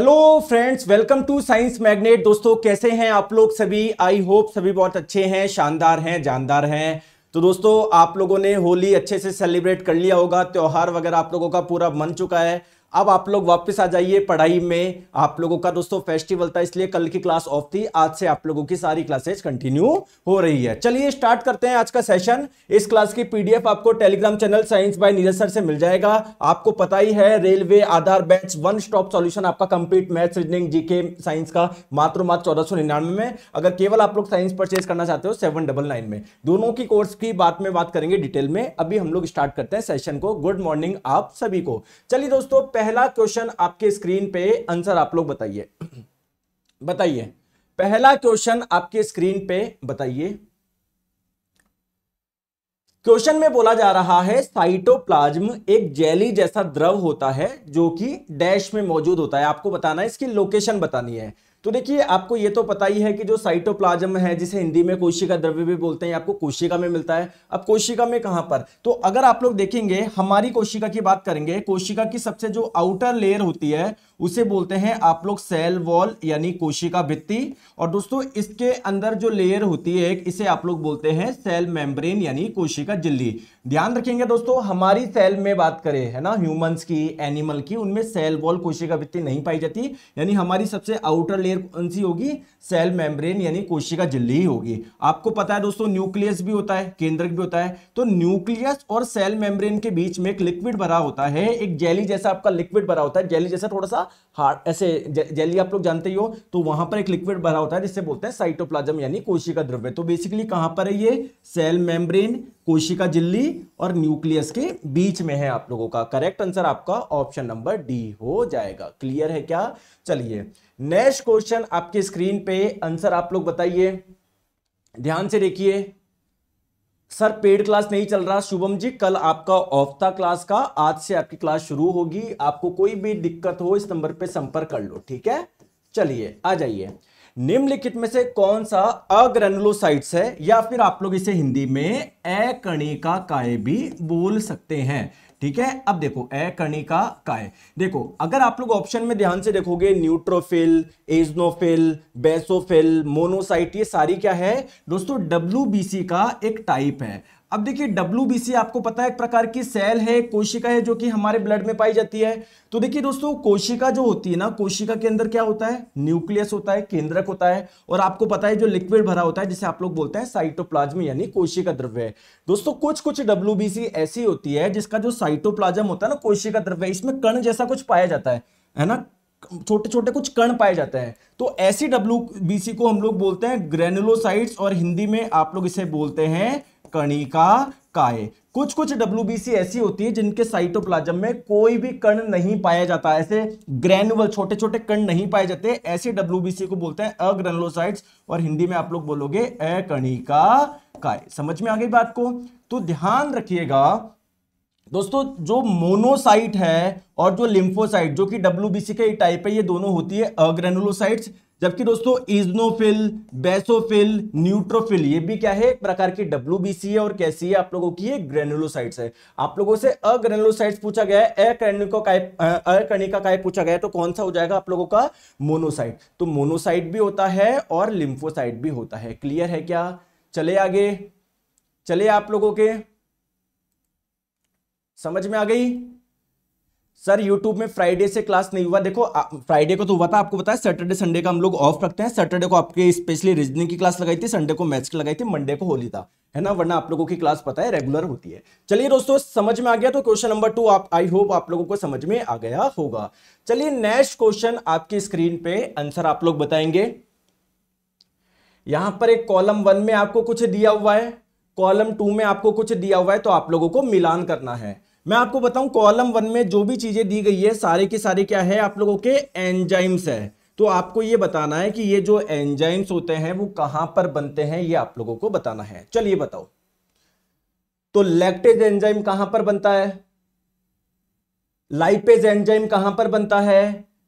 hello friends welcome to science magnet दोस्तों कैसे हैं आप लोग सभी आई होप सभी बहुत अच्छे हैं शानदार हैं जानदार हैं तो दोस्तों आप लोगों ने होली अच्छे से सेलिब्रेट कर लिया होगा त्यौहार वगैरह आप लोगों का पूरा मन चुका है अब आप लोग वापस आ जाइए पढ़ाई में आप लोगों का दोस्तों फेस्टिवल था इसलिए कल की क्लास ऑफ थी आज से आप लोगों की सारी क्लासेस कंटिन्यू हो रही है चलिए स्टार्ट करते हैं आज का सेशन इस क्लास की पीडीएफ आपको Telegram channel science by Neeraj sir से मिल जाएगा आपको पता ही है railway Aadhaar batch one stop solution आपका complete math reasoning GK science का मात्र मात्र चौदह में अगर केवल आप लोग साइंस परचेज करना चाहते हो सेवन डबल नाइन में दोनों की कोर्स की बात में बात करेंगे डिटेल में अभी हम लोग स्टार्ट करते हैं सेशन को गुड मॉर्निंग आप सभी को चलिए दोस्तों पहला क्वेश्चन आपके स्क्रीन पे आंसर आप लोग बताइए बताइए पहला क्वेश्चन आपके स्क्रीन पे बताइए क्वेश्चन में बोला जा रहा है साइटोप्लाज्म एक जेली जैसा द्रव होता है जो कि डैश में मौजूद होता है आपको बताना है इसकी लोकेशन बतानी है तो देखिए आपको ये तो पता ही है कि जो साइटोप्लाज्म है जिसे हिंदी में कोशिका द्रव्य भी बोलते हैं आपको कोशिका में मिलता है अब कोशिका में कहां पर तो अगर आप लोग देखेंगे हमारी कोशिका की बात करेंगे कोशिका की सबसे जो आउटर लेयर होती है उसे बोलते हैं आप लोग सेल वॉल यानी कोशिका भित्ति और दोस्तों इसके अंदर जो लेयर होती है इसे आप लोग बोलते हैं सेल मेम्ब्रेन यानी कोशिका झिल्ली ध्यान रखेंगे दोस्तों हमारी सेल में बात करें है ना ह्यूमंस की एनिमल की उनमें सेल वॉल कोशिका भित्ति नहीं पाई जाती यानी हमारी सबसे आउटर लेयर कौन सी होगी सेल मेम्ब्रेन यानी कोशिका झिल्ली होगी आपको पता है दोस्तों न्यूक्लियस भी होता है केंद्रक भी होता है तो न्यूक्लियस और सेल मेम्ब्रेन के बीच में एक लिक्विड भरा होता है एक जेली जैसा आपका लिक्विड भरा होता है जेली जैसा थोड़ा सा हार्ड ऐसे जेली आप लोग जानते ही हो तो वहां पर एक लिक्विड भरा होता है जिससे बोलते हैं साइटोप्लाज्म यानी कोशिका द्रव्य तो बेसिकली कहां पर है ये सेल मेम्ब्रेन कोशिका झिल्ली और न्यूक्लियस के बीच में है आप लोगों का करेक्ट आंसर आपका ऑप्शन नंबर डी हो जाएगा क्लियर है क्या चलिए नेक्स्ट क्वेश्चन आपके स्क्रीन पे आंसर आप लोग बताइए ध्यान से देखिए सर पेड क्लास नहीं चल रहा शुभम जी कल आपका ऑफ था क्लास का आज से आपकी क्लास शुरू होगी आपको कोई भी दिक्कत हो इस नंबर पे संपर्क कर लो ठीक है चलिए आ जाइए निम्नलिखित में से कौन सा अग्रेनुलोसाइट्स है या फिर आप लोग इसे हिंदी में अकणिका काय भी बोल सकते हैं ठीक है अब देखो ए कणिका काय देखो अगर आप लोग ऑप्शन में ध्यान से देखोगे न्यूट्रोफिल एजनोफिल बेसोफिल मोनोसाइट ये सारी क्या है दोस्तों डब्ल्यू का एक टाइप है अब देखिए डब्ल्यू आपको पता है एक प्रकार की सेल है कोशिका है जो कि हमारे ब्लड में पाई जाती है तो देखिए दोस्तों कोशिका जो होती है ना कोशिका के अंदर क्या होता है न्यूक्लियस होता है केंद्रक होता है और आपको पता है जो लिक्विड भरा होता है जिसे आप लोग बोलते हैं साइटोप्लाज्म यानी कोशिका द्रव्य है दोस्तों कुछ कुछ डब्ल्यू ऐसी होती है जिसका जो साइटोप्लाज्म होता है ना कोशिका द्रव्य इसमें कण जैसा कुछ पाया जाता है है ना छोटे छोटे कुछ कण पाए जाते हैं तो ऐसी डब्ल्यू को हम लोग बोलते हैं ग्रेनुलोसाइट्स और हिंदी में आप लोग इसे बोलते हैं कणिका काय कुछ कुछ डब्ल्यू ऐसी होती है जिनके साइटोप्लाज्म में कोई भी कण नहीं पाया जाता ऐसे ग्रेनुअल छोटे छोटे कण नहीं पाए जाते ऐसे डब्ल्यू को बोलते हैं अग्रनलोसाइट्स और हिंदी में आप लोग बोलोगे अकणिका काय समझ में आ गई बात को तो ध्यान रखिएगा दोस्तों जो मोनोसाइट है और जो लिम्फोसाइट जो कि डब्ल्यू का टाइप है ये दोनों होती है अग्रेनुलोसाइट्स जबकि दोस्तों इजनोफिल बेसोफिल न्यूट्रोफिल ये भी क्या है प्रकार की डब्ल्यू है और कैसी है आप लोगों की ये ग्रेनुलोसाइट्स है आप लोगों से अग्रेनुलोसाइट्स पूछा गया है अकर्णिका काय पूछा गया है तो कौन सा हो जाएगा आप लोगों का मोनोसाइट तो मोनोसाइट भी होता है और लिम्फोसाइट भी होता है क्लियर है क्या चले आगे चले आप लोगों के समझ में आ गई सर यूट्यूब में फ्राइडे से क्लास नहीं हुआ देखो फ्राइडे को तो हुआ था आपको बताया सैटरडे संडे का हम लोग ऑफ रखते हैं सैटरडे को आपके स्पेशली रीजनिंग की क्लास लगाई थी संडे को मैथ्स की लगाई थी मंडे को होली था है ना वरना आप लोगों की क्लास पता है रेगुलर होती है चलिए दोस्तों समझ में आ गया तो क्वेश्चन नंबर टू आप आई होप आप लोगों को समझ में आ गया होगा चलिए नेक्स्ट क्वेश्चन आपकी स्क्रीन पे आंसर आप लोग बताएंगे यहां पर एक कॉलम वन में आपको कुछ दिया हुआ है कॉलम टू में आपको कुछ दिया हुआ है तो आप लोगों को मिलान करना है मैं आपको बताऊं कॉलम वन में जो भी चीज़ें दी गई है सारे के सारे क्या है आप लोगों के एंजाइम्स है तो आपको ये बताना है कि ये जो एंजाइम्स होते हैं वो कहां पर बनते हैं ये आप लोगों को बताना है चलिए बताओ तो लैक्टेज एंजाइम कहां पर बनता है लाइपेज एंजाइम कहां पर बनता है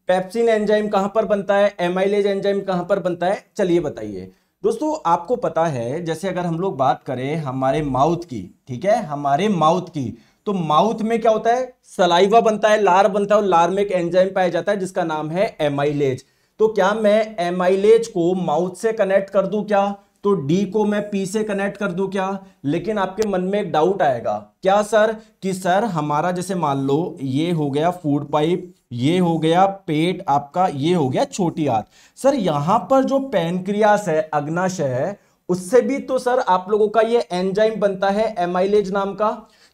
पेप्सिन एंजाइम कहां पर बनता है एमाइलेज एंजाइम कहां पर बनता है चलिए बताइए दोस्तों आपको पता है जैसे अगर हम लोग बात करें हमारे माउथ की ठीक है हमारे माउथ की तो माउथ में क्या होता है सलाइवा बनता है लार बनता है और लार में एक एंजाइम पाया जाता है जिसका नाम है एमाइलेज तो क्या मैं एमाइलेज को माउथ से कनेक्ट कर दू क्या तो डी को मैं पी से कनेक्ट कर दू क्या लेकिन आपके मन में एक डाउट आएगा क्या सर कि सर हमारा जैसे मान लो ये हो गया फूड पाइप ये हो गया पेट आपका ये हो गया छोटी हाथ सर यहां पर जो पैनक्रियास है अग्नाशय है उससे भी तो सर आप लोगों का ये एंजाइम बनता है एमाइलेज नाम का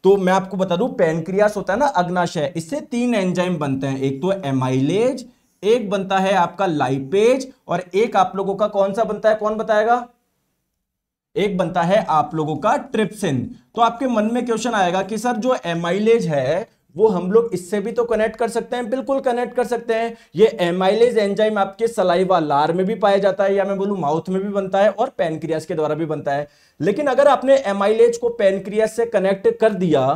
तो मैं आपको बता दूं पेनक्रियास होता है ना अग्नाशय इससे तीन एंजाइम बनते हैं एक तो एमाइलेज एक बनता है आपका लाइपेज और एक आप लोगों का कौन सा बनता है कौन बताएगा एक बनता है आप लोगों का ट्रिप्सिन तो आपके मन में क्वेश्चन आएगा कि सर जो एमाइलेज है वो हम लोग इससे भी तो कनेक्ट कर सकते हैं बिल्कुल कनेक्ट कर सकते हैं ये एमाइलेज एंजाइम आपके सलाइवा लार में भी पाया जाता है या मैं बोलूं माउथ में भी बनता है और पेनक्रियास के द्वारा भी बनता है लेकिन अगर आपने एमाइलेज को पेनक्रियास से कनेक्ट कर दिया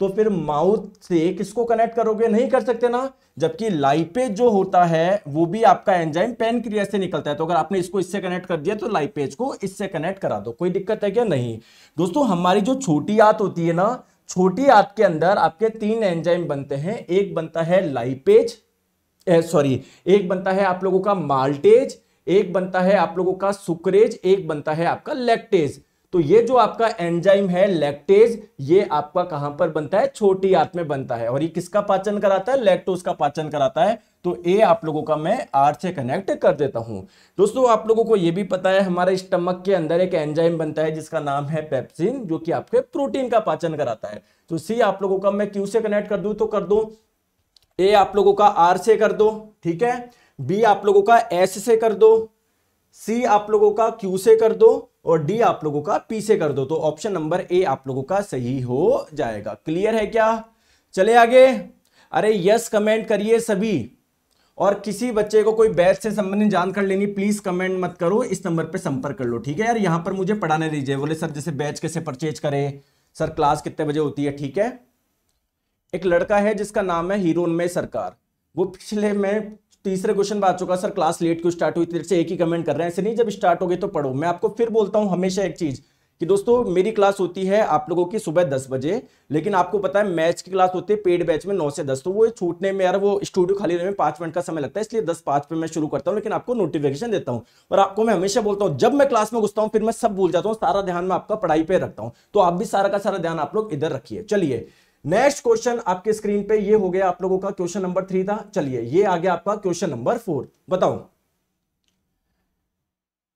तो फिर माउथ से किसको कनेक्ट करोगे नहीं कर सकते ना जबकि लाइपेज जो होता है वो भी आपका एंजाइम पेनक्रियास से निकलता है तो अगर आपने इसको इससे कनेक्ट कर दिया तो लाइपेज को इससे कनेक्ट करा दो कोई दिक्कत है क्या नहीं दोस्तों हमारी जो छोटी आंत होती है ना छोटी आंत के अंदर आपके तीन एंजाइम बनते हैं एक बनता है लाइपेज सॉरी एक बनता है आप लोगों का माल्टेज एक बनता है आप लोगों का सुक्रेज एक बनता है आपका लेक्टेज तो ये जो आपका एंजाइम है लैक्टेज ये आपका कहां पर बनता है छोटी आंत में बनता है और ये किसका पाचन कराता है लैक्टोज का पाचन कराता है तो ए आप लोगों का मैं आर से कनेक्ट कर देता हूं दोस्तों आप लोगों को ये भी पता है हमारे स्टमक के अंदर एक एंजाइम बनता है जिसका नाम है पेप्सिन जो कि आपके प्रोटीन का पाचन कराता है तो सी आप लोगों का मैं क्यू से कनेक्ट कर दू तो कर दो ए आप लोगों का आर से कर दो ठीक है बी आप लोगों का एस से कर दो सी आप लोगों का क्यू से कर दो और डी आप लोगों का पी से कर दो तो ऑप्शन नंबर ए आप लोगों का सही हो जाएगा क्लियर है क्या चले आगे अरे यस कमेंट करिए सभी और किसी बच्चे को कोई बैच से संबंधित जानकारी लेनी प्लीज कमेंट मत करो इस नंबर पे संपर्क कर लो ठीक है यार यहां पर मुझे पढ़ाने दीजिए बोले सर जैसे बैच कैसे परचेज करे सर क्लास कितने बजे होती है ठीक है एक लड़का है जिसका नाम है में सरकार वो पिछले में तीसरे क्वेश्चन बात चुका सर क्लास लेट क्यों स्टार्ट हुई से एक ही कमेंट कर रहे हैं ऐसे नहीं जब स्टार्ट हो गए तो पढ़ो मैं आपको फिर बोलता हूं हमेशा एक चीज़ कि दोस्तों मेरी क्लास होती है आप लोगों की सुबह दस बजे लेकिन आपको पता है मैच की क्लास होती है पेड बैच में नौ से दस तो वो छूटने में यार वो स्टूडियो खाली रहने में पांच मिनट का समय लगता है इसलिए दस पांच पे मैं शुरू करता हूँ लेकिन आपको नोटिफिकेशन देता हूँ और आपको मैं हमेशा बोलता हूँ जब मैं क्लास में घुसता हूँ फिर मैं सब भूल जाता हूँ सारा ध्यान मैं आपका पढ़ाई पर रखता हूँ तो आप भी सारा का सारा ध्यान आप लोग इधर रखिए चलिए नेक्स्ट क्वेश्चन आपके स्क्रीन पे ये हो गया आप लोगों का क्वेश्चन नंबर थ्री था चलिए ये आ गया आपका क्वेश्चन नंबर फोर बताओ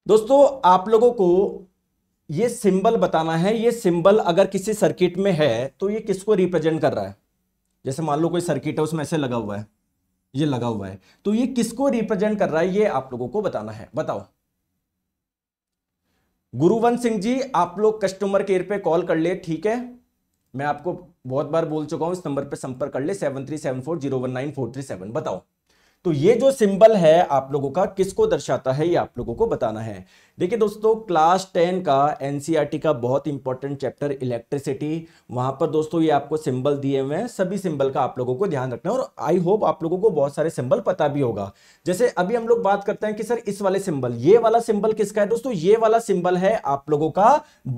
दोस्तों आप लोगों को ये सिंबल बताना है ये सिंबल अगर किसी सर्किट में है तो ये किसको रिप्रेजेंट कर रहा है जैसे मान लो कोई सर्किट है उसमें ऐसे लगा हुआ है ये लगा हुआ है तो ये किसको रिप्रेजेंट कर रहा है ये आप लोगों को बताना है बताओ गुरुवंत सिंह जी आप लोग कस्टमर केयर पे कॉल कर ले ठीक है मैं आपको बहुत बार बोल चुका हूं इस नंबर पर संपर्क कर ले seven three seven four zero one nine four three seven बताओ तो ये जो सिंबल है आप लोगों का किसको दर्शाता है ये आप लोगों को बताना है देखिए दोस्तों क्लास टेन का एन e का बहुत इंपॉर्टेंट चैप्टर इलेक्ट्रिसिटी वहां पर दोस्तों ये आपको सिंबल दिए हुए हैं सभी सिंबल का आप लोगों को ध्यान रखना है और आई होप आप लोगों को बहुत सारे सिंबल पता भी होगा जैसे अभी हम लोग बात करते हैं कि सर इस वाले सिंबल ये वाला सिंबल किसका है दोस्तों ये वाला सिंबल है आप लोगों का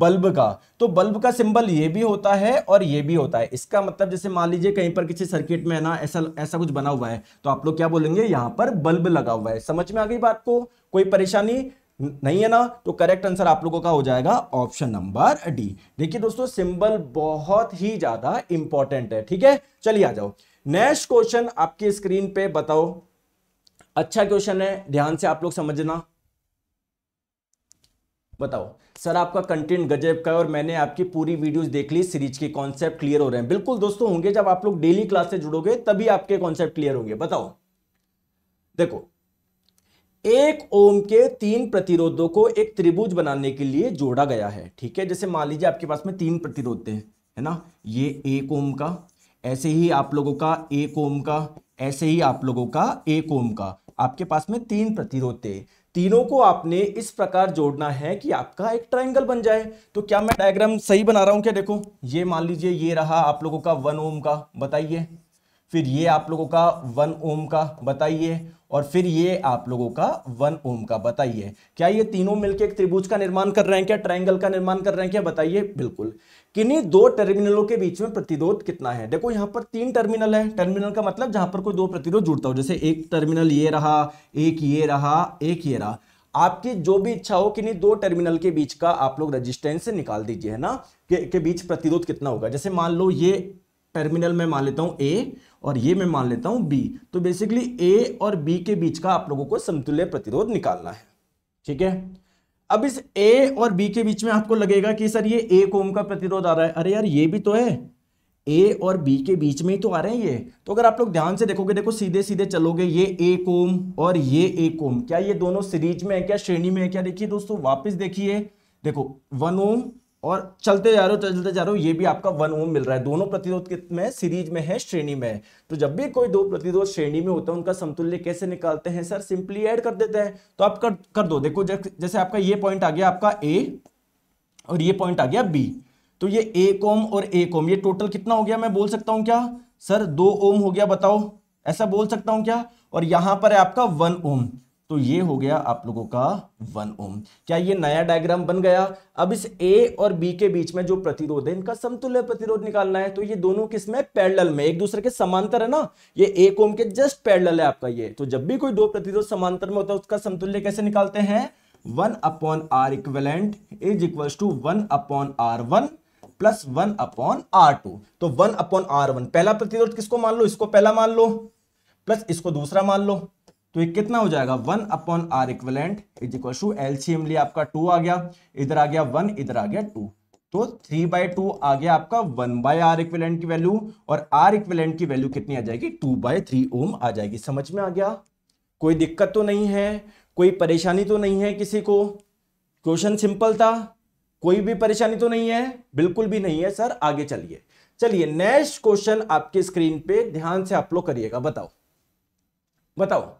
बल्ब का तो बल्ब का सिंबल ये भी होता है और ये भी होता है इसका मतलब जैसे मान लीजिए कहीं पर किसी सर्किट में है ना ऐसा ऐसा कुछ बना हुआ है तो आप लोग क्या बोलेंगे यहाँ पर बल्ब लगा हुआ है समझ में आ गई बात को कोई परेशानी नहीं है ना तो करेक्ट आंसर आप लोगों का हो जाएगा ऑप्शन नंबर डी देखिए दोस्तों सिंबल बहुत ही ज्यादा इंपॉर्टेंट है ठीक है चलिए आ जाओ नेक्स्ट क्वेश्चन आपकी स्क्रीन पे बताओ अच्छा क्वेश्चन है ध्यान से आप लोग समझना बताओ सर आपका कंटेंट गजब का है और मैंने आपकी पूरी वीडियोस देख ली सीरीज के कॉन्सेप्ट क्लियर हो रहे हैं बिल्कुल दोस्तों होंगे जब आप लोग डेली क्लास से जुड़ोगे तभी आपके कॉन्सेप्ट क्लियर होंगे बताओ देखो एक ओम के तीन प्रतिरोधों को एक त्रिभुज बनाने के लिए जोड़ा गया है ठीक है जैसे मान लीजिए आपके पास में तीन प्रतिरोध हैं है ना ये एक ओम का ऐसे ही आप लोगों का एक ओम का ऐसे ही आप लोगों का एक ओम का आपके पास में तीन प्रतिरोध थे तीनों को आपने इस प्रकार जोड़ना है कि आपका एक ट्रायंगल बन जाए तो क्या मैं डायग्राम सही बना रहा हूं क्या देखो ये मान लीजिए ये रहा आप लोगों का वन ओम का बताइए फिर ये आप लोगों का वन ओम का बताइए और फिर ये आप लोगों का वन ओम का बताइए क्या ये तीनों मिलकर एक त्रिभुज का निर्माण कर रहे हैं क्या ट्रायंगल का निर्माण कर रहे हैं क्या बताइए बिल्कुल किन्हीं दो टर्मिनलों के बीच में प्रतिरोध कितना है देखो यहां पर तीन टर्मिनल है टर्मिनल का मतलब जहां पर कोई दो प्रतिरोध जुड़ता हो जैसे एक टर्मिनल ये रहा एक ये रहा एक ये रहा आपकी जो भी इच्छा हो किन्हीं दो टर्मिनल के बीच का आप लोग रजिस्टेंस निकाल दीजिए है ना के, के बीच प्रतिरोध कितना होगा जैसे मान लो ये टर्मिनल में मान लेता हूँ ए और ये मैं मान लेता हूं बी तो बेसिकली ए और बी के बीच का आप लोगों को समतुल्य प्रतिरोध निकालना है ठीक है अब इस ए और बी के बीच में आपको लगेगा कि सर ये एक ओम का प्रतिरोध आ रहा है अरे यार ये भी तो है ए और बी के बीच में ही तो आ रहे हैं ये तो अगर आप लोग ध्यान से देखोगे देखो सीधे सीधे चलोगे ये एक ओम और ये एक ओम क्या ये दोनों सीरीज में है क्या श्रेणी में है क्या देखिए दोस्तों वापस देखिए देखो वन ओम और चलते जा रहे हो चलते जा रहे हो ये भी आपका वन ओम मिल रहा है दोनों प्रतिरोध में सीरीज में है श्रेणी में है तो जब भी कोई दो प्रतिरोध श्रेणी में होता है उनका समतुल्य कैसे निकालते हैं सर सिंपली ऐड कर देते हैं तो आप कर कर दो देखो जैसे आपका ये पॉइंट आ गया आपका ए और ये पॉइंट आ गया बी तो ये ए कोम और ए कोम ये टोटल कितना हो गया मैं बोल सकता हूँ क्या सर दो ओम हो गया बताओ ऐसा बोल सकता हूँ क्या और यहां पर है आपका वन ओम तो ये हो गया आप लोगों का वन ओम क्या ये नया डायग्राम बन गया अब इस ए और बी के बीच में जो प्रतिरोध है इनका समतुल्य प्रतिरोध निकालना है तो ये दोनों किस में में एक दूसरे के समांतर है ना ये एक ओम के जस्ट पैडल है आपका ये तो जब भी कोई दो प्रतिरोध समांतर में होता है उसका समतुल्य कैसे निकालते हैं one upon R equivalent is equal to one upon R one plus one upon R two तो वन अपॉन आर वन पहला प्रतिरोध किसको मान लो इसको पहला मान लो प्लस इसको दूसरा मान लो तो ये कितना हो जाएगा one upon R equivalent is equal to LCM लिया आपका टू आ गया इधर आ गया वन इधर आ गया टू तो थ्री बाय टू आ गया आपका वन बाय आर इक्वलेंट की वैल्यू और आर इक्वलेंट की वैल्यू कितनी आ जाएगी टू बाय थ्री ओम आ जाएगी समझ में आ गया कोई दिक्कत तो नहीं है कोई परेशानी तो नहीं है किसी को क्वेश्चन सिंपल था कोई भी परेशानी तो नहीं है बिल्कुल भी नहीं है सर आगे चलिए चलिए नेक्स्ट क्वेश्चन आपके स्क्रीन पे ध्यान से आप लोग करिएगा बताओ बताओ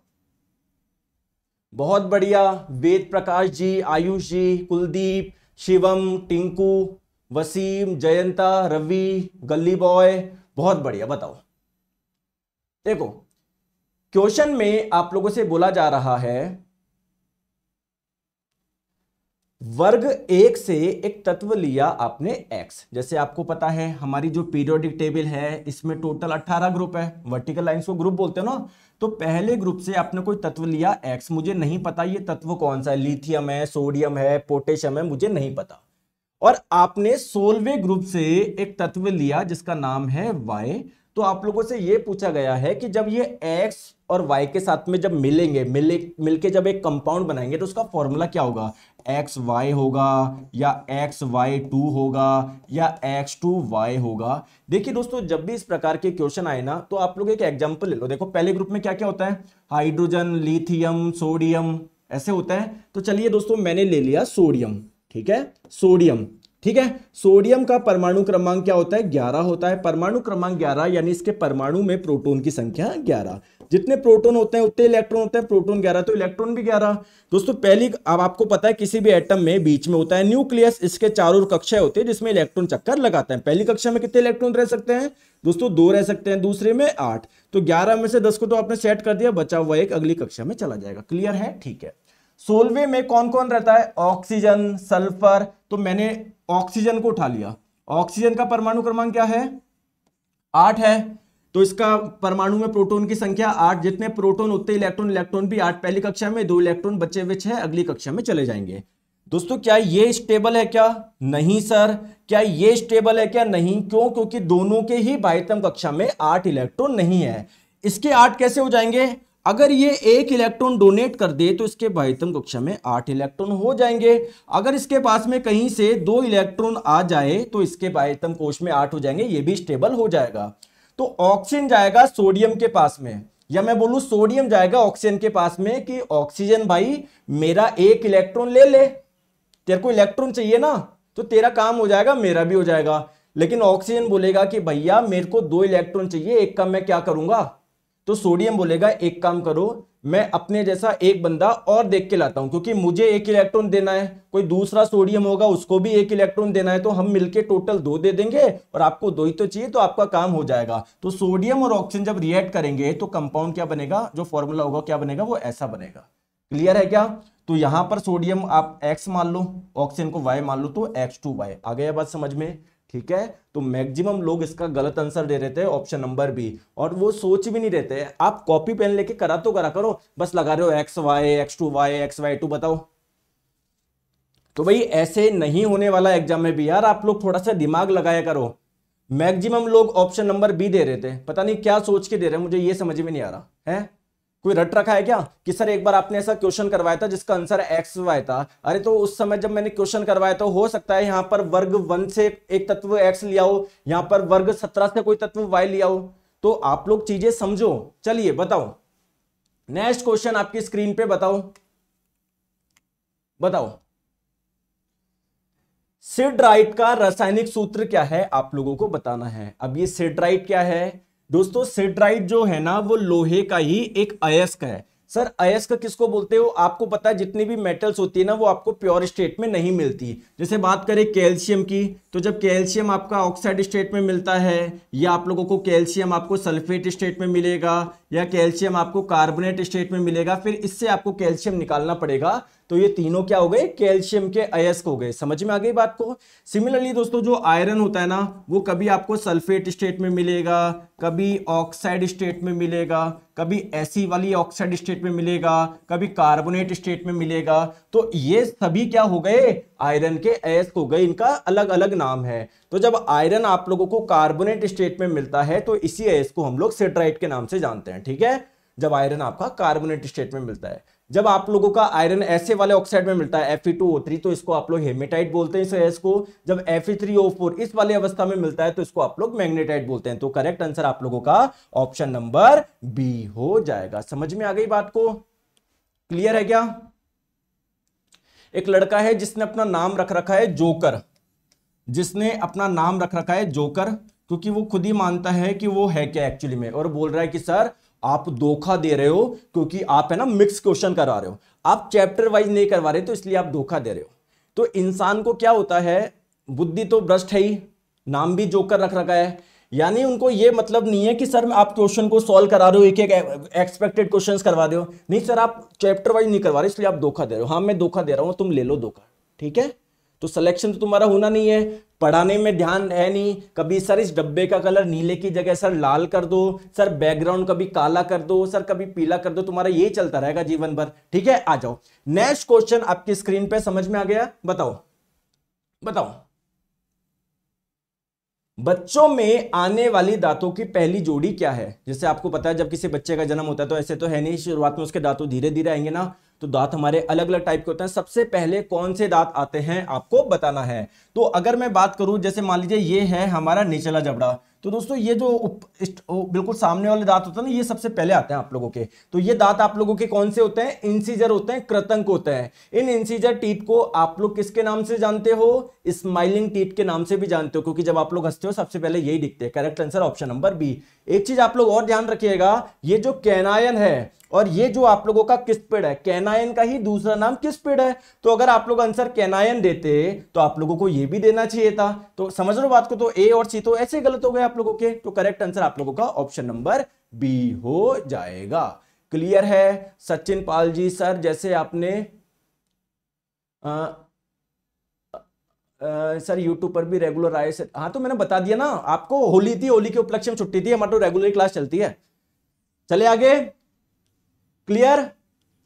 बहुत बढ़िया वेद प्रकाश जी आयुष जी कुलदीप शिवम टिंकू वसीम जयंता रवि गली बॉय बहुत बढ़िया बताओ देखो क्वेश्चन में आप लोगों से बोला जा रहा है वर्ग एक से एक तत्व लिया आपने x जैसे आपको पता है हमारी जो पीरियोडिक टेबल है इसमें टोटल 18 ग्रुप है वर्टिकल लाइंस को ग्रुप बोलते हैं ना तो पहले ग्रुप से आपने कोई तत्व लिया x मुझे नहीं पता ये तत्व कौन सा है लिथियम है सोडियम है पोटेशियम है मुझे नहीं पता और आपने सोलवे ग्रुप से एक तत्व लिया जिसका नाम है वाई तो आप लोगों से ये पूछा गया है कि जब ये x और y के साथ में जब मिलेंगे मिले मिलके जब एक कंपाउंड बनाएंगे तो उसका फॉर्मूला क्या होगा एक्स वाई होगा या एक्स वाई टू होगा या एक्स टू वाई होगा देखिए दोस्तों जब भी इस प्रकार के क्वेश्चन आए ना तो आप लोग एक एग्जाम्पल ले लो देखो पहले ग्रुप में क्या क्या होता है हाइड्रोजन लिथियम सोडियम ऐसे होता है तो चलिए दोस्तों मैंने ले लिया सोडियम ठीक है सोडियम ठीक है सोडियम का परमाणु क्रमांक क्या होता है ग्यारह होता है परमाणु क्रमांक ग्यारह यानी इसके परमाणु में प्रोटोन की संख्या ग्यारह जितने प्रोटोन होते हैं उतने इलेक्ट्रॉन होते हैं प्रोटोन ग्यारह तो इलेक्ट्रॉन भी ग्यारह दोस्तों पहली अब आपको पता है किसी भी एटम में बीच में होता है न्यूक्लियस इसके चारों कक्षा होती है जिसमें इलेक्ट्रॉन चक्कर लगाते हैं पहली कक्षा में कितने इलेक्ट्रॉन रह सकते हैं दोस्तों दो रह सकते हैं दूसरे में आठ तो ग्यारह में से दस को तो आपने सेट कर दिया बचा हुआ एक अगली कक्षा में चला जाएगा क्लियर है ठीक है सोलवे में कौन कौन रहता है ऑक्सीजन सल्फर तो मैंने ऑक्सीजन को उठा लिया ऑक्सीजन का परमाणु क्रमांक क्या है आठ है तो इसका परमाणु में प्रोटोन की संख्या आठ जितने प्रोटोन उतने इलेक्ट्रॉन इलेक्ट्रॉन भी आठ पहली कक्षा में दो इलेक्ट्रॉन बचे हुए छह अगली कक्षा में चले जाएंगे दोस्तों क्या ये स्टेबल है क्या नहीं सर क्या ये स्टेबल है क्या नहीं क्यों क्योंकि दोनों के ही बाह्यतम कक्षा में आठ इलेक्ट्रॉन नहीं है इसके आठ कैसे हो जाएंगे अगर ये एक इलेक्ट्रॉन डोनेट कर दे तो इसके बाहितम कक्षा में आठ इलेक्ट्रॉन हो जाएंगे अगर इसके पास में कहीं से दो इलेक्ट्रॉन आ जाए तो इसके बाहितम कोष में आठ हो जाएंगे ये भी स्टेबल हो जाएगा तो ऑक्सीजन जाएगा सोडियम के पास में या मैं बोलूं सोडियम जाएगा ऑक्सीजन के पास में कि ऑक्सीजन भाई मेरा एक इलेक्ट्रॉन ले ले तेरे को इलेक्ट्रॉन चाहिए ना तो तेरा काम हो जाएगा मेरा भी हो जाएगा लेकिन ऑक्सीजन बोलेगा कि भैया मेरे को दो इलेक्ट्रॉन चाहिए एक का मैं क्या करूंगा तो सोडियम बोलेगा एक काम करो मैं अपने जैसा एक बंदा और देख के लाता हूं क्योंकि मुझे एक इलेक्ट्रॉन देना है कोई दूसरा सोडियम होगा उसको भी एक इलेक्ट्रॉन देना है तो हम मिलके टोटल दो दे देंगे और आपको दो ही तो चाहिए तो आपका काम हो जाएगा तो सोडियम और ऑक्सीजन जब रिएक्ट करेंगे तो कंपाउंड क्या बनेगा जो फॉर्मूला होगा क्या बनेगा वो ऐसा बनेगा क्लियर है क्या तो यहां पर सोडियम आप एक्स मान लो ऑक्सीजन को वाई मान लो तो एक्स टू वाई आ गया बात समझ में ठीक है तो मैक्सिमम लोग इसका गलत आंसर दे रहे थे ऑप्शन नंबर बी और वो सोच भी नहीं रहते आप कॉपी पेन लेके करा तो करा करो बस लगा रहे हो X Y X two Y X Y two बताओ तो भाई ऐसे नहीं होने वाला एग्जाम में भी यार आप लोग थोड़ा सा दिमाग लगाया करो मैक्सिमम लोग ऑप्शन नंबर बी दे रहे थे पता नहीं क्या सोच के दे रहे मुझे ये समझ में नहीं आ रहा है कोई रट रखा है क्या कि सर एक बार आपने ऐसा क्वेश्चन करवाया था जिसका आंसर एक्स वाई था अरे तो उस समय जब मैंने क्वेश्चन करवाया तो हो सकता है यहाँ पर वर्ग वन से एक तत्व एक्स लिया हो यहाँ पर वर्ग सत्रह से कोई तत्व वाई लिया हो तो आप लोग चीजें समझो चलिए बताओ नेक्स्ट क्वेश्चन आपकी स्क्रीन पे बताओ बताओ सिड्राइट का रासायनिक सूत्र क्या है आप लोगों को बताना है अब ये सिड्राइट क्या है दोस्तों सेट्राइट जो है ना वो लोहे का ही एक अयस्क है सर अयस्क किसको बोलते हो आपको पता है जितनी भी मेटल्स होती है ना वो आपको प्योर स्टेट में नहीं मिलती जैसे बात करें कैल्शियम की तो जब कैल्शियम आपका ऑक्साइड स्टेट में मिलता है या आप लोगों को कैल्शियम आपको सल्फेट स्टेट में मिलेगा या कैल्शियम आपको कार्बोनेट स्टेट में मिलेगा फिर इससे आपको कैल्शियम निकालना पड़ेगा तो ये तीनों क्या हो गए कैल्शियम के अयस्क हो गए समझ में आ गई बात को सिमिलरली दोस्तों जो आयरन होता है ना वो कभी आपको सल्फेट स्टेट में मिलेगा कभी ऑक्साइड स्टेट में मिलेगा कभी ऐसी वाली ऑक्साइड स्टेट में मिलेगा कभी कार्बोनेट स्टेट में मिलेगा तो ये सभी क्या हो गए आयरन के एस हो गए इनका अलग अलग नाम है तो जब आयरन आप लोगों को कार्बोनेट स्टेट में मिलता है तो इसी एस को हम लोग सेट्राइट के नाम से जानते हैं ठीक है जब आयरन आपका कार्बोनेट स्टेट में मिलता है जब आप लोगों का आयरन ऐसे वाले ऑक्साइड में मिलता है Fe2O3 तो इसको आप लोग हेमेटाइट बोलते हैं इस को जब Fe3O4 इस वाले अवस्था में मिलता है तो इसको आप लोग मैग्नेटाइट बोलते हैं तो करेक्ट आंसर आप लोगों का ऑप्शन नंबर बी हो जाएगा समझ में आ गई बात को क्लियर है क्या एक लड़का है जिसने अपना नाम रख रखा है जोकर जिसने अपना नाम रख रखा है जोकर क्योंकि वो खुद ही मानता है कि वो है क्या एक्चुअली में और बोल रहा है कि सर आप धोखा दे रहे हो क्योंकि आप है ना मिक्स क्वेश्चन करा रहे हो आप चैप्टर वाइज नहीं करवा रहे तो इसलिए आप धोखा दे रहे हो तो इंसान को क्या होता है बुद्धि तो भ्रष्ट है ही नाम भी जोकर रख रखा है यानी उनको ये मतलब नहीं है कि सर आप क्वेश्चन को सॉल्व करा रहे हो एक एक एक्सपेक्टेड क्वेश्चंस करवा दो नहीं सर आप चैप्टर वाइज नहीं करवा रहे इसलिए आप धोखा दे रहे हो हाँ मैं धोखा दे रहा हूँ तुम ले लो धोखा ठीक है तो सिलेक्शन तो तुम्हारा होना नहीं है पढ़ाने में ध्यान है नहीं कभी सर इस डब्बे का कलर नीले की जगह सर लाल कर दो सर बैकग्राउंड कभी काला कर दो सर कभी पीला कर दो तुम्हारा यही चलता रहेगा जीवन भर ठीक है आ जाओ नेक्स्ट क्वेश्चन आपकी स्क्रीन पे समझ में आ गया बताओ बताओ बच्चों में आने वाली दांतों की पहली जोड़ी क्या है जैसे आपको पता है जब किसी बच्चे का जन्म होता है तो ऐसे तो है नहीं शुरुआत में उसके दांतों धीरे धीरे आएंगे ना तो दांत हमारे अलग अलग टाइप के होते हैं सबसे पहले कौन से दांत आते हैं आपको बताना है तो अगर मैं बात करूं जैसे मान लीजिए ये है हमारा निचला जबड़ा तो दोस्तों ये जो उप, ओ, बिल्कुल सामने वाले दांत होते हैं ना ये सबसे पहले आते हैं आप लोगों के तो ये दांत आप लोगों के कौन से होते हैं इंसीजर होते हैं कृतंक होते हैं इन इंसीजर टीट को आप लोग किसके नाम से जानते हो स्माइलिंग टीट के नाम से भी जानते हो क्योंकि जब आप लोग हंसते हो सबसे पहले यही दिखते हैं correct answer option number B एक चीज आप लोग और ध्यान रखिएगा ये जो कैनायन है और ये जो आप लोगों का किस पेड़ है कैनायन का ही दूसरा नाम किस पेड़ है तो अगर आप लोग आंसर कैनायन देते तो आप लोगों को ये भी देना चाहिए था तो समझ लो बात को तो ए और सी तो ऐसे गलत हो गए आप आप लोगों के तो करेक्ट आंसर आप लोगों का ऑप्शन नंबर बी हो जाएगा क्लियर है सचिन पाल जी सर जैसे आपने आ, आ, सर यूट्यूब पर भी रेगुलर आए सर हाँ तो मैंने बता दिया ना आपको होली थी होली के उपलक्ष्य में छुट्टी थी हमारे तो रेगुलर क्लास चलती है चले आगे क्लियर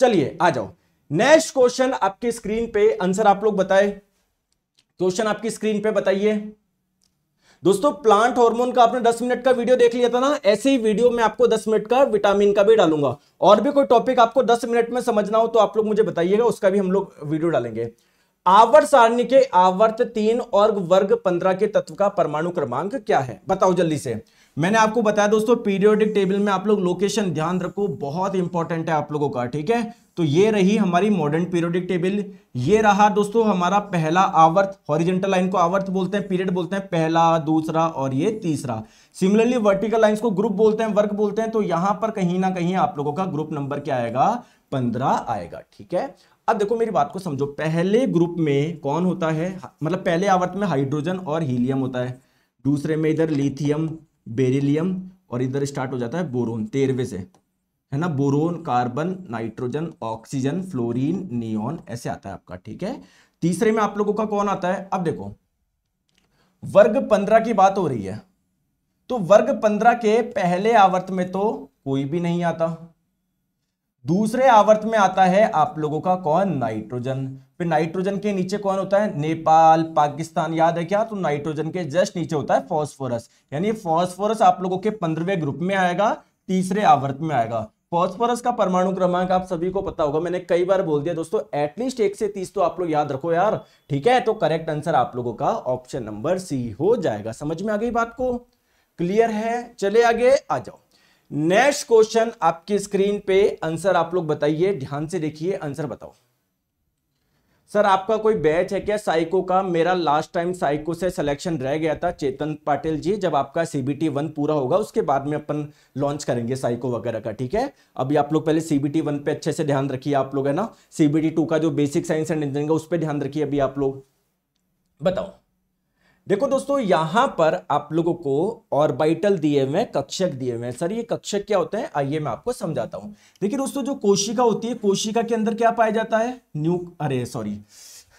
चलिए आ जाओ नेक्स्ट क्वेश्चन आपकी स्क्रीन पे आंसर आप लोग बताए क्वेश्चन आपकी स्क्रीन पे बताइए दोस्तों प्लांट हार्मोन का आपने 10 मिनट का वीडियो देख लिया था ना ऐसे ही वीडियो में आपको 10 मिनट का विटामिन का भी डालूंगा और भी कोई टॉपिक आपको 10 मिनट में समझना हो तो आप लोग मुझे बताइएगा उसका भी हम लोग वीडियो डालेंगे आवर्त सारणी के आवर्त तीन और वर्ग पंद्रह के तत्व का परमाणु क्रमांक क्या है बताओ जल्दी से मैंने आपको बताया दोस्तों पीरियोडिक टेबल में आप लोग लोकेशन ध्यान रखो बहुत इंपॉर्टेंट है आप लोगों का ठीक है तो ये रही हमारी मॉडर्न पीरियोडिक टेबल ये रहा दोस्तों हमारा पहला आवर्त हॉरिजेंटल लाइन को आवर्त बोलते हैं पीरियड बोलते हैं पहला दूसरा और ये तीसरा सिमिलरली वर्टिकल लाइन को ग्रुप बोलते हैं वर्क बोलते हैं तो यहां पर कहीं ना कहीं आप लोगों का ग्रुप नंबर क्या आएगा पंद्रह आएगा ठीक है अब देखो मेरी बात को समझो पहले ग्रुप में कौन होता है मतलब पहले आवर्त में हाइड्रोजन और हीलियम होता है दूसरे में इधर लिथियम बेरिलियम और इधर स्टार्ट हो जाता है बोरोन तेरहवे से है ना boron carbon nitrogen oxygen fluorine neon ऐसे आता है आपका ठीक है तीसरे में आप लोगों का कौन आता है अब देखो वर्ग पंद्रह की बात हो रही है तो वर्ग पंद्रह के पहले आवर्त में तो कोई भी नहीं आता दूसरे आवर्त में आता है आप लोगों का कौन नाइट्रोजन फिर नाइट्रोजन के नीचे कौन होता है नेपाल पाकिस्तान याद है क्या तो नाइट्रोजन के जस्ट नीचे होता है फॉस्फोरस यानी फॉस्फोरस आप लोगों के पंद्रहवें ग्रुप में आएगा तीसरे आवर्त में आएगा फॉस्फोरस का परमाणु क्रमांक आप सभी को पता होगा मैंने कई बार बोल दिया दोस्तों एटलीस्ट एक से तीस तो आप लोग याद रखो यार ठीक है तो करेक्ट आंसर आप लोगों का ऑप्शन नंबर सी हो जाएगा समझ में आ गई बात को क्लियर है चले आगे आ जाओ नेक्स्ट क्वेश्चन आपकी स्क्रीन पे आंसर आप लोग बताइए ध्यान से देखिए आंसर बताओ सर आपका कोई बैच है क्या साइको का मेरा लास्ट टाइम साइको से सिलेक्शन रह गया था चेतन पाटिल जी जब आपका सीबीटी वन पूरा होगा उसके बाद में अपन लॉन्च करेंगे साइको वगैरह का ठीक है अभी आप लोग पहले सीबीटी वन पे अच्छे से ध्यान रखिए आप लोग है ना सीबीटी टू का जो बेसिक साइंस एंड इंजीनियरिंग उस पर ध्यान रखिए अभी आप लोग बताओ देखो दोस्तों यहां पर आप लोगों को ऑर्बिटल दिए हुए कक्षक दिए हुए सर ये कक्षक क्या होते हैं आइए मैं आपको समझाता हूं देखिए दोस्तों जो कोशिका होती है कोशिका के अंदर क्या पाया जाता है न्यू अरे सॉरी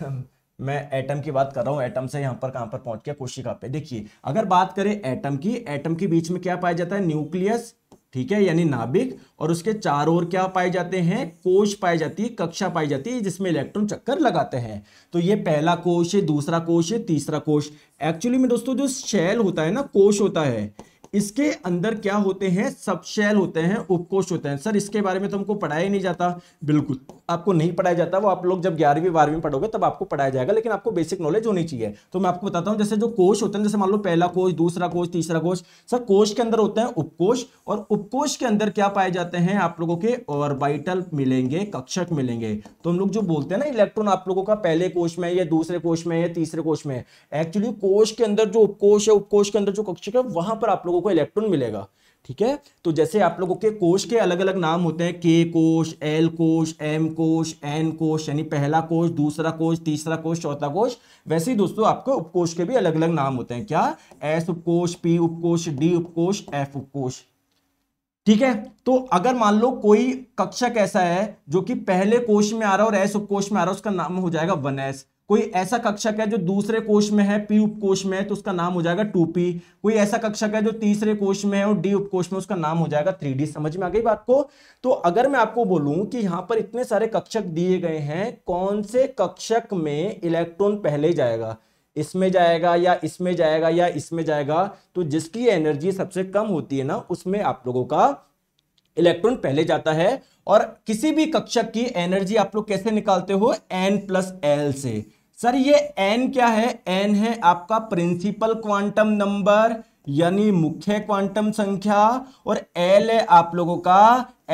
मैं एटम की बात कर रहा हूं एटम से यहां पर कहां पर पहुंच गया कोशिका पे देखिए अगर बात करें एटम की एटम के बीच में क्या पाया जाता है न्यूक्लियस ठीक है यानी नाभिक और उसके चारों ओर क्या पाए जाते हैं कोश पाए जाती है कक्षा पाई जाती है जिसमें इलेक्ट्रॉन चक्कर लगाते हैं तो ये पहला कोश है दूसरा कोश है तीसरा कोश एक्चुअली में दोस्तों जो शैल होता है ना कोश होता है इसके अंदर क्या होते हैं सब शैल होते हैं उपकोश होते हैं सर इसके बारे में तो हमको पढ़ाया ही नहीं जाता बिल्कुल आपको नहीं पढ़ाया जाता वो आप लोग जब ग्यारहवीं बारहवीं पढ़ोगे तब आपको पढ़ाया जाएगा लेकिन आपको बेसिक नॉलेज होनी चाहिए तो मैं आपको बताता हूँ जैसे जो कोश होते हैं जैसे मान लो पहला कोश दूसरा कोश तीसरा कोश सर कोश के अंदर होते हैं उपकोश और उपकोश के अंदर क्या पाए जाते हैं आप लोगों के ऑर्बिटल मिलेंगे कक्षक मिलेंगे तो हम लोग जो बोलते हैं ना इलेक्ट्रॉन आप लोगों का पहले कोश में या दूसरे कोश में या तीसरे कोश में एक्चुअली कोश के अंदर जो उपकोश है उपकोश के अंदर जो कक्षक है वहां पर आप लोगों को इलेक्ट्रॉन मिलेगा ठीक है तो जैसे आप लोगों के कोश के अलग अलग नाम होते हैं के कोश एल कोश एम कोश एन कोश यानी पहला कोश दूसरा कोश तीसरा कोश चौथा कोश वैसे ही दोस्तों आपको उपकोश के भी अलग अलग नाम होते हैं क्या एस उपकोश पी उपकोश डी उपकोश एफ उपकोश ठीक है तो अगर मान लो कोई कक्षक ऐसा है जो कि पहले कोश में आ रहा है और एस उपकोश में आ रहा है उसका नाम हो जाएगा वन एस कोई ऐसा कक्षक है जो दूसरे कोष में है पी उपकोष में है तो उसका नाम हो जाएगा टू पी कोई ऐसा कक्षक है जो तीसरे कोष में है और डी उपकोष में उसका नाम हो जाएगा थ्री डी समझ में आ गई बात को तो अगर मैं आपको बोलूं कि यहां पर इतने सारे कक्षक दिए गए हैं कौन से कक्षक में इलेक्ट्रॉन पहले जाएगा इसमें जाएगा या इसमें जाएगा या इसमें जाएगा तो जिसकी एनर्जी सबसे कम होती है ना उसमें आप लोगों का इलेक्ट्रॉन पहले जाता है और किसी भी कक्षक की एनर्जी आप लोग कैसे निकालते हो एन प्लस एल से सर ये एन क्या है एन है आपका प्रिंसिपल क्वांटम नंबर यानी मुख्य क्वांटम संख्या और एल है आप लोगों का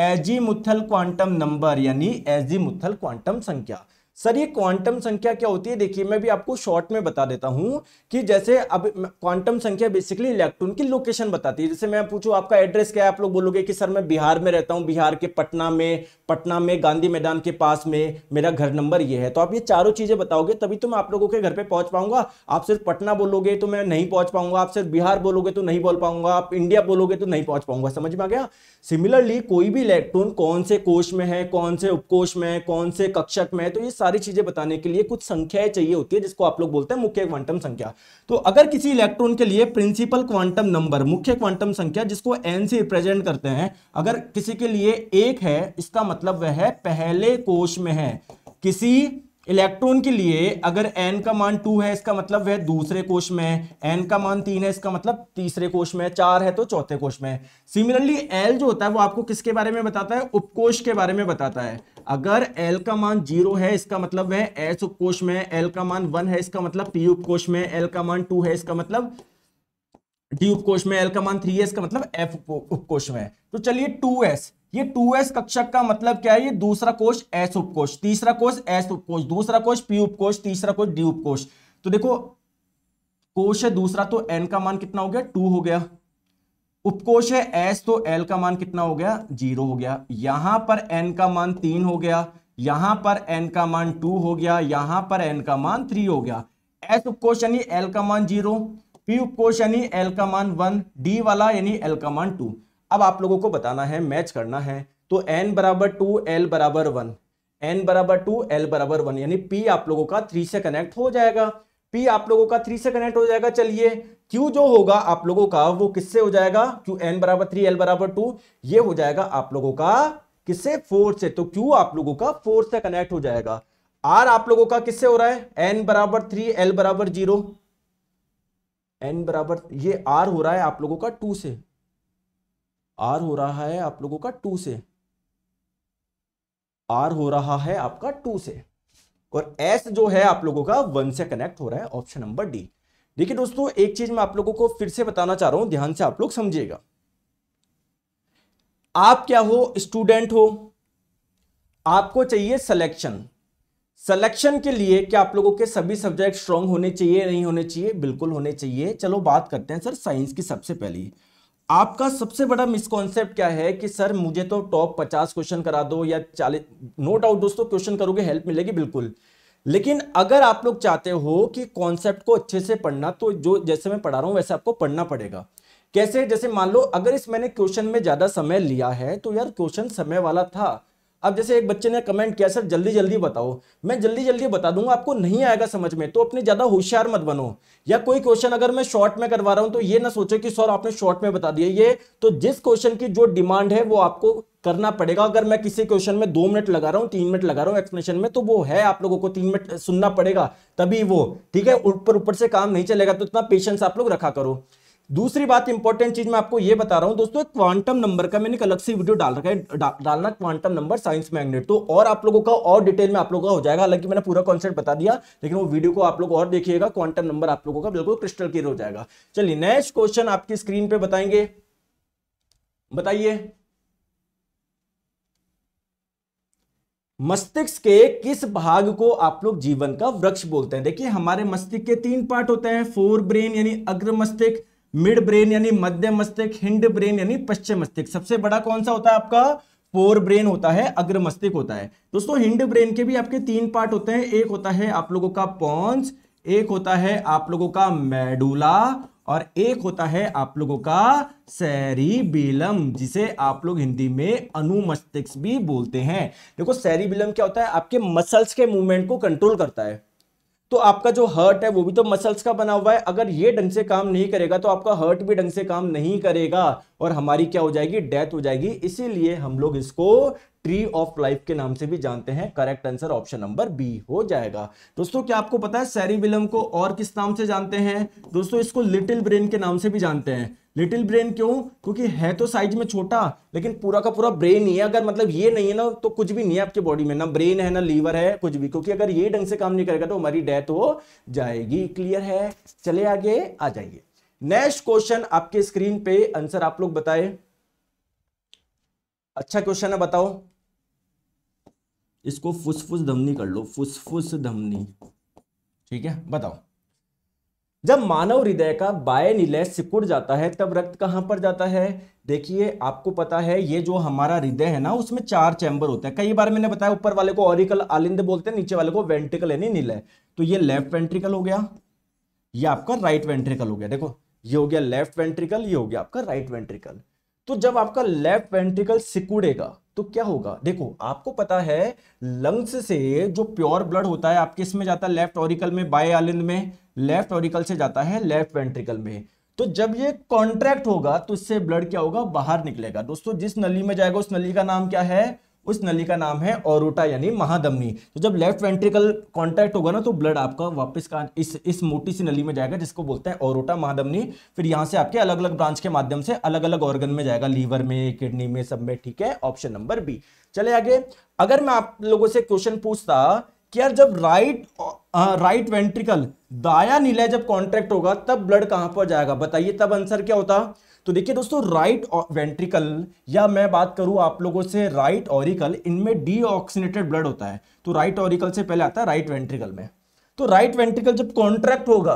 एजी मुथल क्वांटम नंबर यानी एजी मुथल क्वांटम संख्या सर ये क्वांटम संख्या क्या होती है देखिए मैं भी आपको शॉर्ट में बता देता हूं कि जैसे अब क्वांटम संख्या बेसिकली इलेक्ट्रॉन की लोकेशन बताती है जैसे मैं पूछूं आपका एड्रेस क्या है आप लोग बोलोगे कि सर मैं बिहार में रहता हूं बिहार के पटना में पटना में गांधी मैदान के पास में मेरा घर नंबर ये है तो आप ये चारों चीज़ें बताओगे तभी तो मैं आप लोगों के घर पर पहुंच पाऊंगा आप सिर्फ पटना बोलोगे तो मैं नहीं पहुंच पाऊंगा आप सिर्फ बिहार बोलोगे तो नहीं बोल पाऊंगा आप इंडिया बोलोगे तो नहीं पहुंच पाऊंगा समझ में आ गया सिमिलरली कोई भी इलेक्ट्रॉन कौन से कोष में है कौन से उपकोष में है कौन से कक्षक में है तो ये सारी चीजें बताने के लिए कुछ संख्याएं चाहिए होती है जिसको आप लोग बोलते हैं मुख्य क्वांटम संख्या तो अगर किसी इलेक्ट्रॉन के लिए प्रिंसिपल क्वांटम नंबर मुख्य क्वांटम संख्या जिसको एन से रिप्रेजेंट करते हैं अगर किसी के लिए एक है इसका मतलब वह है पहले कोश में है किसी इलेक्ट्रॉन के लिए अगर एन का मान टू है इसका मतलब वह दूसरे कोश में है एन का मान तीन है इसका मतलब तीसरे कोश में है चार है तो चौथे कोश में है सिमिलरली एल जो होता है वो आपको किसके बारे में बताता है उपकोश के बारे में बताता है अगर एल का मान जीरो है इसका मतलब वह एस उपकोश में एल का मान वन है इसका मतलब पी उपकोश में एल का मान टू है इसका मतलब डी उपकोश में एल का मान थ्री है इसका मतलब एफ उपकोश में है तो चलिए टू एस ये 2s कक्षक का मतलब क्या है ये दूसरा कोश एस उपकोष तीसरा कोश एस उपकोष दूसरा कोश पी उपकोष तीसरा कोश डी उपकोष तो देखो कोश है दूसरा तो एन का मान कितना हो गया टू हो गया उपकोश है एस तो एल का मान कितना हो गया जीरो हो गया यहां पर एन का मान तीन हो गया यहां पर एन का मान टू हो गया यहां पर एन का मान थ्री हो गया एस उपकोष यानी एल का मान जीरो पी उपकोष यानी एल का मान वन डी वाला यानी एल का मान टू अब आप लोगों को बताना है मैच करना है तो एन बराबर टू एल बराबर वन एन बराबर टू एल बराबर वन यानी पी आप लोगों का थ्री से कनेक्ट हो जाएगा पी आप लोगों का थ्री से कनेक्ट हो जाएगा चलिए क्यू जो होगा आप लोगों का वो किससे हो जाएगा क्यू एन बराबर थ्री एल बराबर टू ये हो जाएगा आप लोगों का किससे फोर से तो क्यू आप लोगों का फोर से कनेक्ट हो जाएगा आर आप लोगों का किससे हो रहा है एन बराबर थ्री एल बराबर जीरो एन बराबर ये आर हो रहा है आप लोगों का टू से आर हो रहा है आप लोगों का टू से आर हो रहा है आपका टू से और एस जो है आप लोगों का वन से कनेक्ट हो रहा है ऑप्शन नंबर डी देखिए दोस्तों एक चीज मैं आप लोगों को फिर से बताना चाह रहा हूं ध्यान से आप लोग समझिएगा आप क्या हो स्टूडेंट हो आपको चाहिए सिलेक्शन सिलेक्शन के लिए क्या आप लोगों के सभी सब्जेक्ट स्ट्रांग होने चाहिए नहीं होने चाहिए बिल्कुल होने चाहिए चलो बात करते हैं सर साइंस की सबसे पहली आपका सबसे बड़ा मिसकॉन्सेप्ट क्या है कि सर मुझे तो टॉप पचास क्वेश्चन करा दो या चालीस नो डाउट दोस्तों क्वेश्चन करोगे हेल्प मिलेगी बिल्कुल लेकिन अगर आप लोग चाहते हो कि कॉन्सेप्ट को अच्छे से पढ़ना तो जो जैसे मैं पढ़ा रहा हूं वैसे आपको पढ़ना पड़ेगा कैसे जैसे मान लो अगर इस मैंने क्वेश्चन में ज़्यादा समय लिया है तो यार क्वेश्चन समय वाला था अब जैसे एक बच्चे ने कमेंट किया सर जल्दी जल्दी बताओ मैं जल्दी जल्दी बता दूंगा आपको नहीं आएगा समझ में तो अपने ज़्यादा होशियार मत बनो या कोई क्वेश्चन अगर मैं शॉर्ट में करवा रहा हूं तो ये ना सोचो कि सर आपने शॉर्ट में बता दिया ये तो जिस क्वेश्चन की जो डिमांड है वो आपको करना पड़ेगा अगर मैं किसी क्वेश्चन में दो मिनट लगा रहा हूं तीन मिनट लगा रहा हूं एक्सप्लेनेशन में तो वो है आप लोगों को तीन मिनट सुनना पड़ेगा तभी वो ठीक है ऊपर ऊपर से काम नहीं चलेगा तो इतना पेशेंस आप लोग रखा करो दूसरी बात इंपॉर्टेंट चीज मैं आपको ये बता रहा हूं दोस्तों एक क्वांटम नंबर का मैंने एक अलग से वीडियो डाल रखा है डा, डालना क्वांटम नंबर साइंस मैग्नेट तो और आप लोगों का और डिटेल में आप लोगों का हो जाएगा हालांकि मैंने पूरा कॉन्सेप्ट बता दिया लेकिन वो वीडियो को आप लोग और देखिएगा क्वांटम नंबर आप लोगों का बिल्कुल क्रिस्टल क्लियर हो जाएगा चलिए नेक्स्ट क्वेश्चन आपकी स्क्रीन पर बताएंगे बताइए मस्तिष्क के किस भाग को आप लोग जीवन का वृक्ष बोलते हैं देखिए हमारे मस्तिष्क के तीन पार्ट होते हैं फोर ब्रेन यानी अग्र मस्तिष्क मिड ब्रेन यानी मध्य मस्तिष्क हिंड ब्रेन यानी पश्चिम मस्तिष्क सबसे बड़ा कौन सा होता है आपका पोर ब्रेन होता है अग्र मस्तिष्क होता है दोस्तों हिंड ब्रेन के भी आपके तीन पार्ट होते हैं एक होता है आप लोगों का पॉन्स एक होता है आप लोगों का मेडुला और एक होता है आप लोगों का सैरीबिलम जिसे आप लोग हिंदी में अनुमस्तिष्क भी बोलते हैं देखो सैरीबिलम क्या होता है आपके मसल्स के मूवमेंट को कंट्रोल करता है तो आपका जो हर्ट है वो भी तो मसल्स का बना हुआ है अगर ये ढंग से काम नहीं करेगा तो आपका हर्ट भी ढंग से काम नहीं करेगा और हमारी क्या हो जाएगी डेथ हो जाएगी इसीलिए हम लोग इसको ट्री ऑफ लाइफ के नाम से भी जानते हैं correct answer option number B हो जाएगा दोस्तों क्या आपको पता है विलम को और किस नाम से जानते हैं दोस्तों इसको लिटिल ब्रेन के नाम से भी जानते हैं लिटिल ब्रेन क्यों क्योंकि है तो साइज में छोटा लेकिन पूरा का पूरा ब्रेन ही है अगर मतलब ये नहीं है ना तो कुछ भी नहीं है आपके बॉडी में ना ब्रेन है ना लीवर है कुछ भी क्योंकि अगर ये ढंग से काम नहीं करेगा तो हमारी डेथ हो जाएगी क्लियर है चले आगे आ जाइए नेक्स्ट क्वेश्चन आपके स्क्रीन पे आंसर आप लोग बताए अच्छा क्वेश्चन है बताओ इसको फुसफुस धमनी कर लो फुसफुस धमनी ठीक है बताओ जब मानव हृदय का बाय निलय सिकुड़ जाता है तब रक्त कहाँ पर जाता है देखिए आपको पता है ये जो हमारा हृदय है ना उसमें चार चैम्बर होते हैं कई बार मैंने बताया ऊपर वाले को ऑरिकल आलिंद बोलते हैं नीचे वाले को वेंट्रिकल यानी निलय तो ये लेफ्ट वेंट्रिकल हो गया ये आपका राइट वेंट्रिकल हो गया देखो ये हो गया लेफ्ट वेंट्रिकल ये हो गया आपका राइट वेंट्रिकल तो जब आपका लेफ्ट वेंट्रिकल सिकुड़ेगा तो क्या होगा देखो आपको पता है लंग्स से जो प्योर ब्लड होता है आप किस में जाता है लेफ्ट ऑरिकल में बाय आलिंद में लेफ्ट ऑरिकल से जाता है लेफ्ट वेंट्रिकल में तो जब ये कॉन्ट्रैक्ट होगा तो इससे ब्लड क्या होगा बाहर निकलेगा दोस्तों जिस नली में जाएगा उस नली का नाम क्या है उस नली का नाम है ओरोटा यानी महाधमनी तो जब लेफ्ट वेंट्रिकल कांटेक्ट होगा ना तो ब्लड आपका वापस का इस इस मोटी सी नली में जाएगा जिसको बोलते हैं ओरोटा महाधमनी फिर यहाँ से आपके अलग अलग ब्रांच के माध्यम से अलग अलग ऑर्गन में जाएगा लीवर में किडनी में सब में ठीक है ऑप्शन नंबर बी चले आगे अगर मैं आप लोगों से क्वेश्चन पूछता कि यार जब राइट राइट वेंट्रिकल दाया नीला जब कॉन्ट्रैक्ट होगा तब ब्लड कहां पर जाएगा बताइए तब आंसर क्या होता तो देखिए दोस्तों राइट वेंट्रिकल या मैं बात करूं आप लोगों से राइट ऑरिकल इनमें डीऑक्सीनेटेड ब्लड होता है तो राइट ऑरिकल से पहले आता है राइट वेंट्रिकल में तो राइट वेंट्रिकल जब कॉन्ट्रैक्ट होगा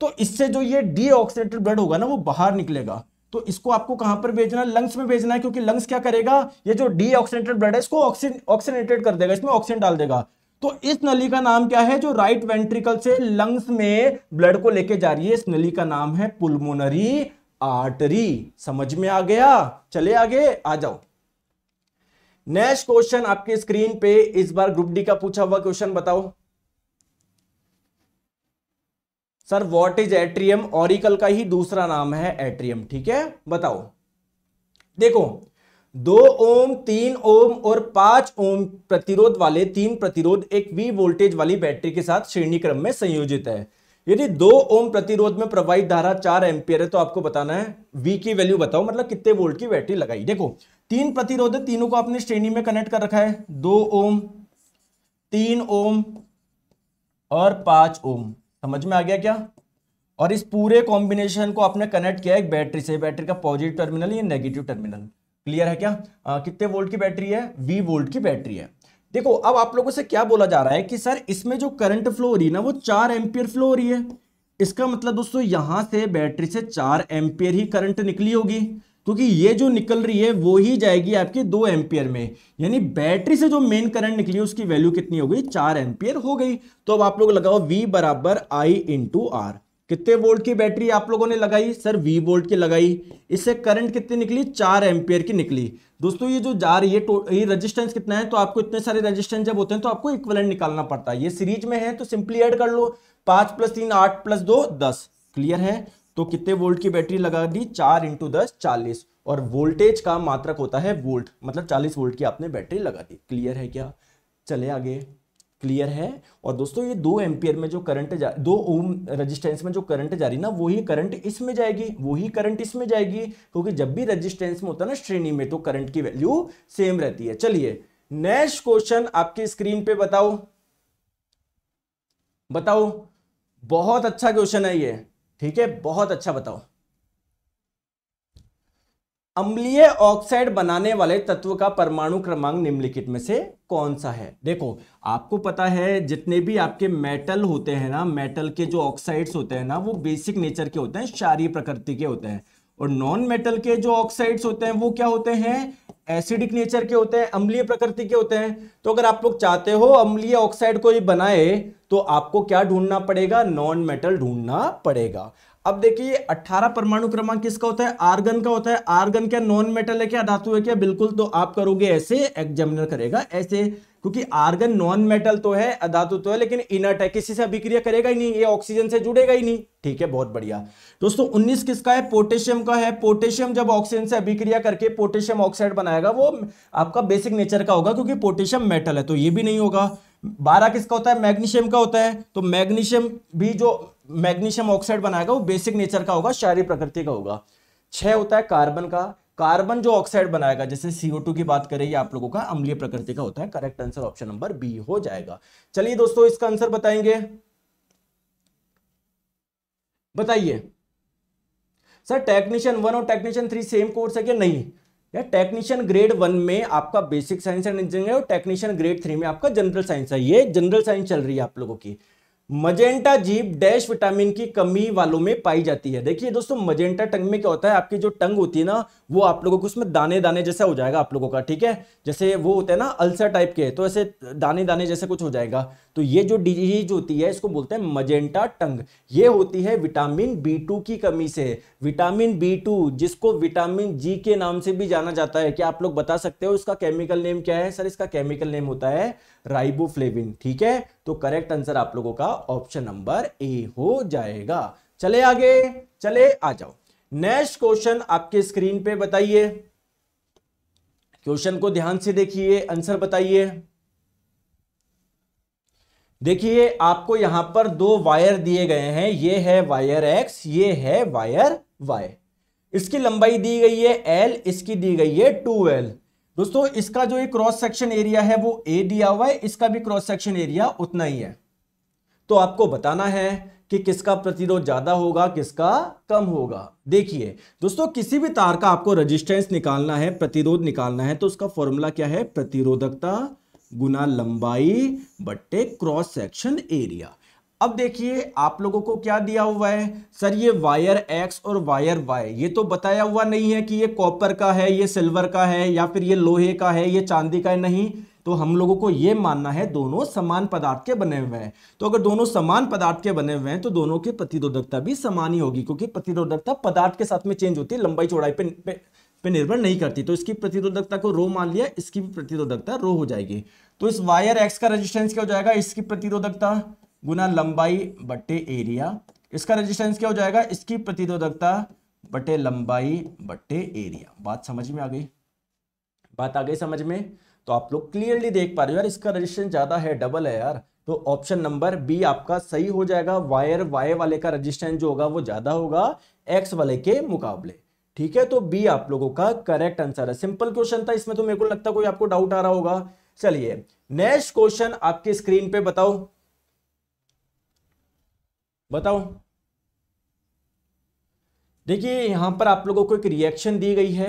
तो इससे जो ये डीऑक्सीनेटेड ब्लड होगा ना वो बाहर निकलेगा तो इसको आपको कहां पर भेजना है लंग्स में भेजना है क्योंकि लंग्स क्या करेगा ये जो डीऑक्सीनेटेड ब्लड है इसको ऑक्सीनेटेड कर देगा इसमें ऑक्सीजन डाल देगा तो इस नली का नाम क्या है जो राइट वेंट्रिकल से लंग्स में ब्लड को लेके जा रही है इस नली का नाम है पुलमोनरी आर्टरी समझ में आ गया चले आगे आ जाओ नेक्स्ट क्वेश्चन आपके स्क्रीन पे इस बार ग्रुप डी का पूछा हुआ क्वेश्चन बताओ sir what is atrium auricle का ही दूसरा नाम है एट्रियम ठीक है बताओ देखो दो ओम तीन ओम और पांच ओम प्रतिरोध वाले तीन प्रतिरोध एक वी वोल्टेज वाली बैटरी के साथ श्रेणी क्रम में संयोजित है यदि दो ओम प्रतिरोध में प्रवाहित धारा चार एम्पियर है तो आपको बताना है वी की वैल्यू बताओ मतलब कितने वोल्ट की बैटरी लगाई देखो तीन प्रतिरोध है तीनों को आपने श्रेणी में कनेक्ट कर रखा है दो ओम तीन ओम और पांच ओम समझ में आ गया क्या और इस पूरे कॉम्बिनेशन को आपने कनेक्ट किया एक बैटरी से बैटरी का पॉजिटिव टर्मिनल या नेगेटिव टर्मिनल क्लियर है क्या कितने वोल्ट की बैटरी है वी वोल्ट की बैटरी है देखो अब आप लोगों से क्या बोला जा रहा है कि सर इसमें जो करंट फ्लो हो रही है ना वो चार एम्पियर फ्लो हो रही है इसका मतलब दोस्तों यहां से बैटरी से चार एम्पियर ही करंट निकली होगी क्योंकि ये जो निकल रही है वो ही जाएगी आपकी दो एम्पियर में यानी बैटरी से जो मेन करंट निकली उसकी वैल्यू कितनी हो गई चार एम्पियर हो गई तो अब आप लोग लगाओ V बराबर आई इंटू आर कितने वोल्ट की बैटरी आप लोगों ने लगाई सर V वोल्ट की लगाई इससे करंट कितनी निकली चार एम्पियर की निकली दोस्तों ये जो जा रही है ये रेजिस्टेंस कितना है तो आपको इतने सारे रेजिस्टेंस जब होते हैं तो आपको इक्वलेंट निकालना पड़ता है ये सीरीज में है तो सिंपली ऐड कर लो पांच प्लस तीन आठ प्लस दो दस क्लियर है तो कितने वोल्ट की बैटरी लगा दी चार इंटू दस चालीस और वोल्टेज का मात्रक होता है वोल्ट मतलब चालीस वोल्ट की आपने बैटरी लगा दी क्लियर है क्या चले आगे क्लियर है और दोस्तों ये दो एम्पियर में जो करंट जा दो ओम रेजिस्टेंस में जो करंट जा रही ना वही करंट इसमें जाएगी वही करंट इसमें जाएगी क्योंकि जब भी रेजिस्टेंस में होता है ना श्रेणी में तो करंट की वैल्यू सेम रहती है चलिए नेक्स्ट क्वेश्चन आपकी स्क्रीन पे बताओ बताओ बहुत अच्छा क्वेश्चन है ये ठीक है बहुत अच्छा बताओ अम्लीय ऑक्साइड बनाने वाले तत्व का परमाणु क्रमांक निम्नलिखित में से कौन सा है देखो आपको पता है जितने भी आपके मेटल होते हैं ना मेटल के जो ऑक्साइड्स होते हैं ना वो बेसिक नेचर के होते हैं क्षारीय प्रकृति के होते हैं और नॉन मेटल के जो ऑक्साइड्स होते हैं वो क्या होते हैं एसिडिक नेचर के होते हैं अम्लीय प्रकृति के होते हैं तो अगर आप लोग चाहते हो अम्लीय ऑक्साइड को ही बनाए तो आपको क्या ढूंढना पड़ेगा नॉन मेटल ढूंढना पड़ेगा अब देखिए 18 परमाणु क्रमांक किसका होता है आर्गन का होता है आर्गन क्या नॉन मेटल है क्या धातु है क्या बिल्कुल तो आप करोगे ऐसे एग्जामिनर करेगा ऐसे क्योंकि आर्गन नॉन मेटल तो है अधातु तो है लेकिन इनर्ट है किसी से अभिक्रिया करेगा ही नहीं ये ऑक्सीजन से जुड़ेगा ही नहीं ठीक है बहुत बढ़िया दोस्तों उन्नीस किसका है पोटेशियम का है पोटेशियम जब ऑक्सीजन से अभिक्रिया करके पोटेशियम ऑक्साइड बनाएगा वो आपका बेसिक नेचर का होगा क्योंकि पोटेशियम मेटल है तो ये भी नहीं होगा बारह किसका होता है मैग्नीशियम का होता है तो मैग्नीशियम भी जो मैग्नीशियम ऑक्साइड बनाएगा वो बेसिक नेचर का होगा शारीरिक प्रकृति का होगा छह होता है कार्बन का कार्बन जो ऑक्साइड बनाएगा जैसे CO2 की बात करें ये आप लोगों का अम्लीय प्रकृति का होता है correct answer option number B हो जाएगा चलिए दोस्तों इसका आंसर बताएंगे बताइए सर टेक्नीशियन वन और टेक्नीशियन थ्री सेम कोर्स है क्या नहीं या टेक्नीशियन ग्रेड वन में आपका बेसिक साइंस एंड इंजीनियरिंग है और टेक्नीशियन ग्रेड थ्री में आपका जनरल साइंस है ये जनरल साइंस चल रही है आप लोगों की मजेंटा जीप डैश विटामिन की कमी वालों में पाई जाती है देखिए दोस्तों मजेंटा टंग में क्या होता है आपकी जो टंग होती है ना वो आप लोगों को उसमें दाने दाने जैसा हो जाएगा आप लोगों का ठीक है जैसे वो होता है ना अल्सर टाइप के तो ऐसे दाने दाने जैसे कुछ हो जाएगा तो ये जो डिजीज होती है इसको बोलते हैं मजेंटा टंग ये होती है विटामिन बी की कमी से विटामिन बी जिसको विटामिन जी के नाम से भी जाना जाता है क्या आप लोग बता सकते हो इसका केमिकल नेम क्या है सर इसका केमिकल नेम होता है राइबोफ्लेविन ठीक है तो करेक्ट आंसर आप लोगों का ऑप्शन नंबर ए हो जाएगा चले आगे चले आ जाओ नेक्स्ट क्वेश्चन आपके स्क्रीन पे बताइए क्वेश्चन को ध्यान से देखिए आंसर बताइए देखिए आपको यहां पर दो वायर दिए गए हैं ये है वायर एक्स ये है वायर वाई इसकी लंबाई दी गई है एल इसकी दी गई है टू एल दोस्तों इसका जो क्रॉस सेक्शन एरिया है वो ए दिया हुआ है इसका भी क्रॉस सेक्शन एरिया उतना ही है तो आपको बताना है कि किसका प्रतिरोध ज्यादा होगा किसका कम होगा देखिए दोस्तों किसी भी तार का आपको रेजिस्टेंस निकालना है प्रतिरोध निकालना है तो उसका फॉर्मूला क्या है प्रतिरोधकता गुना लंबाई बट्टे क्रॉस सेक्शन एरिया अब देखिए आप लोगों को क्या दिया हुआ है सर ये वायर एक्स और वायर वाई ये तो बताया हुआ नहीं है कि ये कॉपर का है ये सिल्वर का है या फिर ये लोहे का है ये चांदी का है नहीं तो हम लोगों को ये मानना है दोनों समान पदार्थ के बने हुए हैं तो अगर दोनों समान पदार्थ के बने हुए हैं तो दोनों की प्रतिरोधकता भी समान ही होगी क्योंकि प्रतिरोधकता पदार्थ के साथ में चेंज होती है लंबाई चौड़ाई पे, पे पे निर्भर नहीं करती तो इसकी प्रतिरोधकता को रो मान लिया इसकी भी प्रतिरोधकता रो हो जाएगी तो इस वायर एक्स का रेजिस्टेंस क्या हो जाएगा इसकी प्रतिरोधकता गुना लंबाई बटे एरिया इसका रेजिस्टेंस क्या हो जाएगा इसकी प्रतिरोधकता बटे लंबाई बटे एरिया बात समझ में आ गई बात आ गई समझ में तो आप लोग क्लियरली देख पा रहे हो यार इसका रेजिस्टेंस ज़्यादा है डबल है यार तो ऑप्शन नंबर बी आपका सही हो जाएगा वायर वाई वाले का रेजिस्टेंस जो होगा वो ज़्यादा होगा एक्स वाले के मुकाबले ठीक है तो बी आप लोगों का करेक्ट आंसर है सिंपल क्वेश्चन था इसमें तो मेरे को लगता कोई आपको डाउट आ रहा होगा चलिए नेक्स्ट क्वेश्चन आपके स्क्रीन पे बताओ बताओ देखिए यहां पर आप लोगों को एक रिएक्शन दी गई है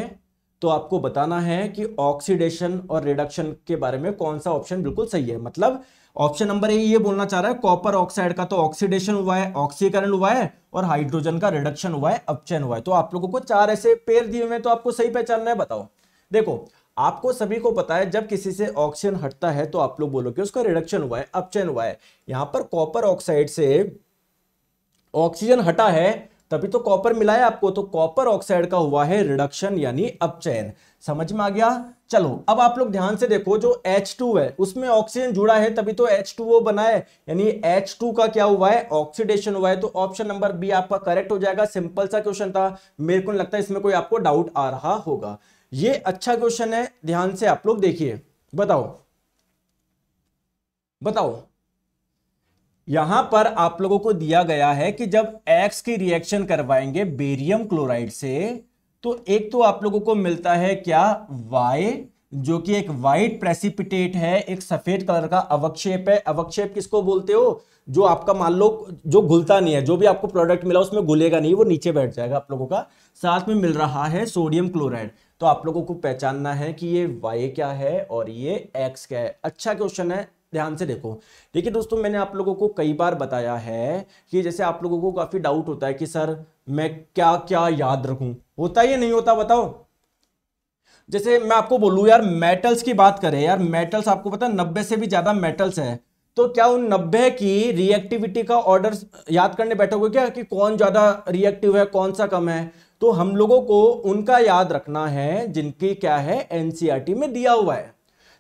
तो आपको बताना है कि ऑक्सीडेशन और रिडक्शन के बारे में कौन सा ऑप्शन बिल्कुल सही है मतलब ऑप्शन नंबर ए ये बोलना चाह रहा है कॉपर ऑक्साइड का तो ऑक्सीडेशन हुआ है ऑक्सीकरण हुआ है और हाइड्रोजन का रिडक्शन हुआ है अपचयन हुआ है तो आप लोगों को चार ऐसे पेयर दिए हुए तो आपको सही पहचानना है बताओ देखो आपको सभी को पता है जब किसी से ऑक्सीजन हटता है तो आप लोग बोलोगे उसका रिडक्शन हुआ है अपचयन हुआ है यहां पर कॉपर ऑक्साइड से ऑक्सीजन हटा है तभी तो कॉपर मिला है आपको तो कॉपर ऑक्साइड का हुआ है रिडक्शन यानी अपचयन समझ में आ गया चलो अब आप लोग ध्यान से देखो जो H2 है उसमें ऑक्सीजन जुड़ा है तभी तो H2O बना है यानी H2 का क्या हुआ है ऑक्सीडेशन हुआ है तो ऑप्शन नंबर बी आपका करेक्ट हो जाएगा सिंपल सा क्वेश्चन था मेरे को नहीं लगता है इसमें कोई आपको डाउट आ रहा होगा ये अच्छा क्वेश्चन है ध्यान से आप लोग देखिए बताओ बताओ यहां पर आप लोगों को दिया गया है कि जब एक्स की रिएक्शन करवाएंगे बेरियम क्लोराइड से तो एक तो आप लोगों को मिलता है क्या वाई जो कि एक वाइट प्रेसिपिटेट है एक सफेद कलर का अवक्षेप है अवक्षेप किसको बोलते हो जो आपका मान लो जो घुलता नहीं है जो भी आपको प्रोडक्ट मिला उसमें घुलेगा नहीं वो नीचे बैठ जाएगा आप लोगों का साथ में मिल रहा है सोडियम क्लोराइड तो आप लोगों को पहचानना है कि ये वाई क्या है और ये एक्स क्या है अच्छा क्वेश्चन है ध्यान से देखो देखिए दोस्तों मैंने आप लोगों को कई बार बताया है कि जैसे आप लोगों को काफ़ी डाउट होता है कि सर मैं क्या क्या याद रखूं होता है या नहीं होता बताओ जैसे मैं आपको बोलूँ यार मेटल्स की बात करें यार मेटल्स आपको पता है नब्बे से भी ज़्यादा मेटल्स है तो क्या उन नब्बे की रिएक्टिविटी का ऑर्डर याद करने बैठोगे क्या कि कौन ज़्यादा रिएक्टिव है कौन सा कम है तो हम लोगों को उनका याद रखना है जिनकी क्या है एनसीईआरटी e में दिया हुआ है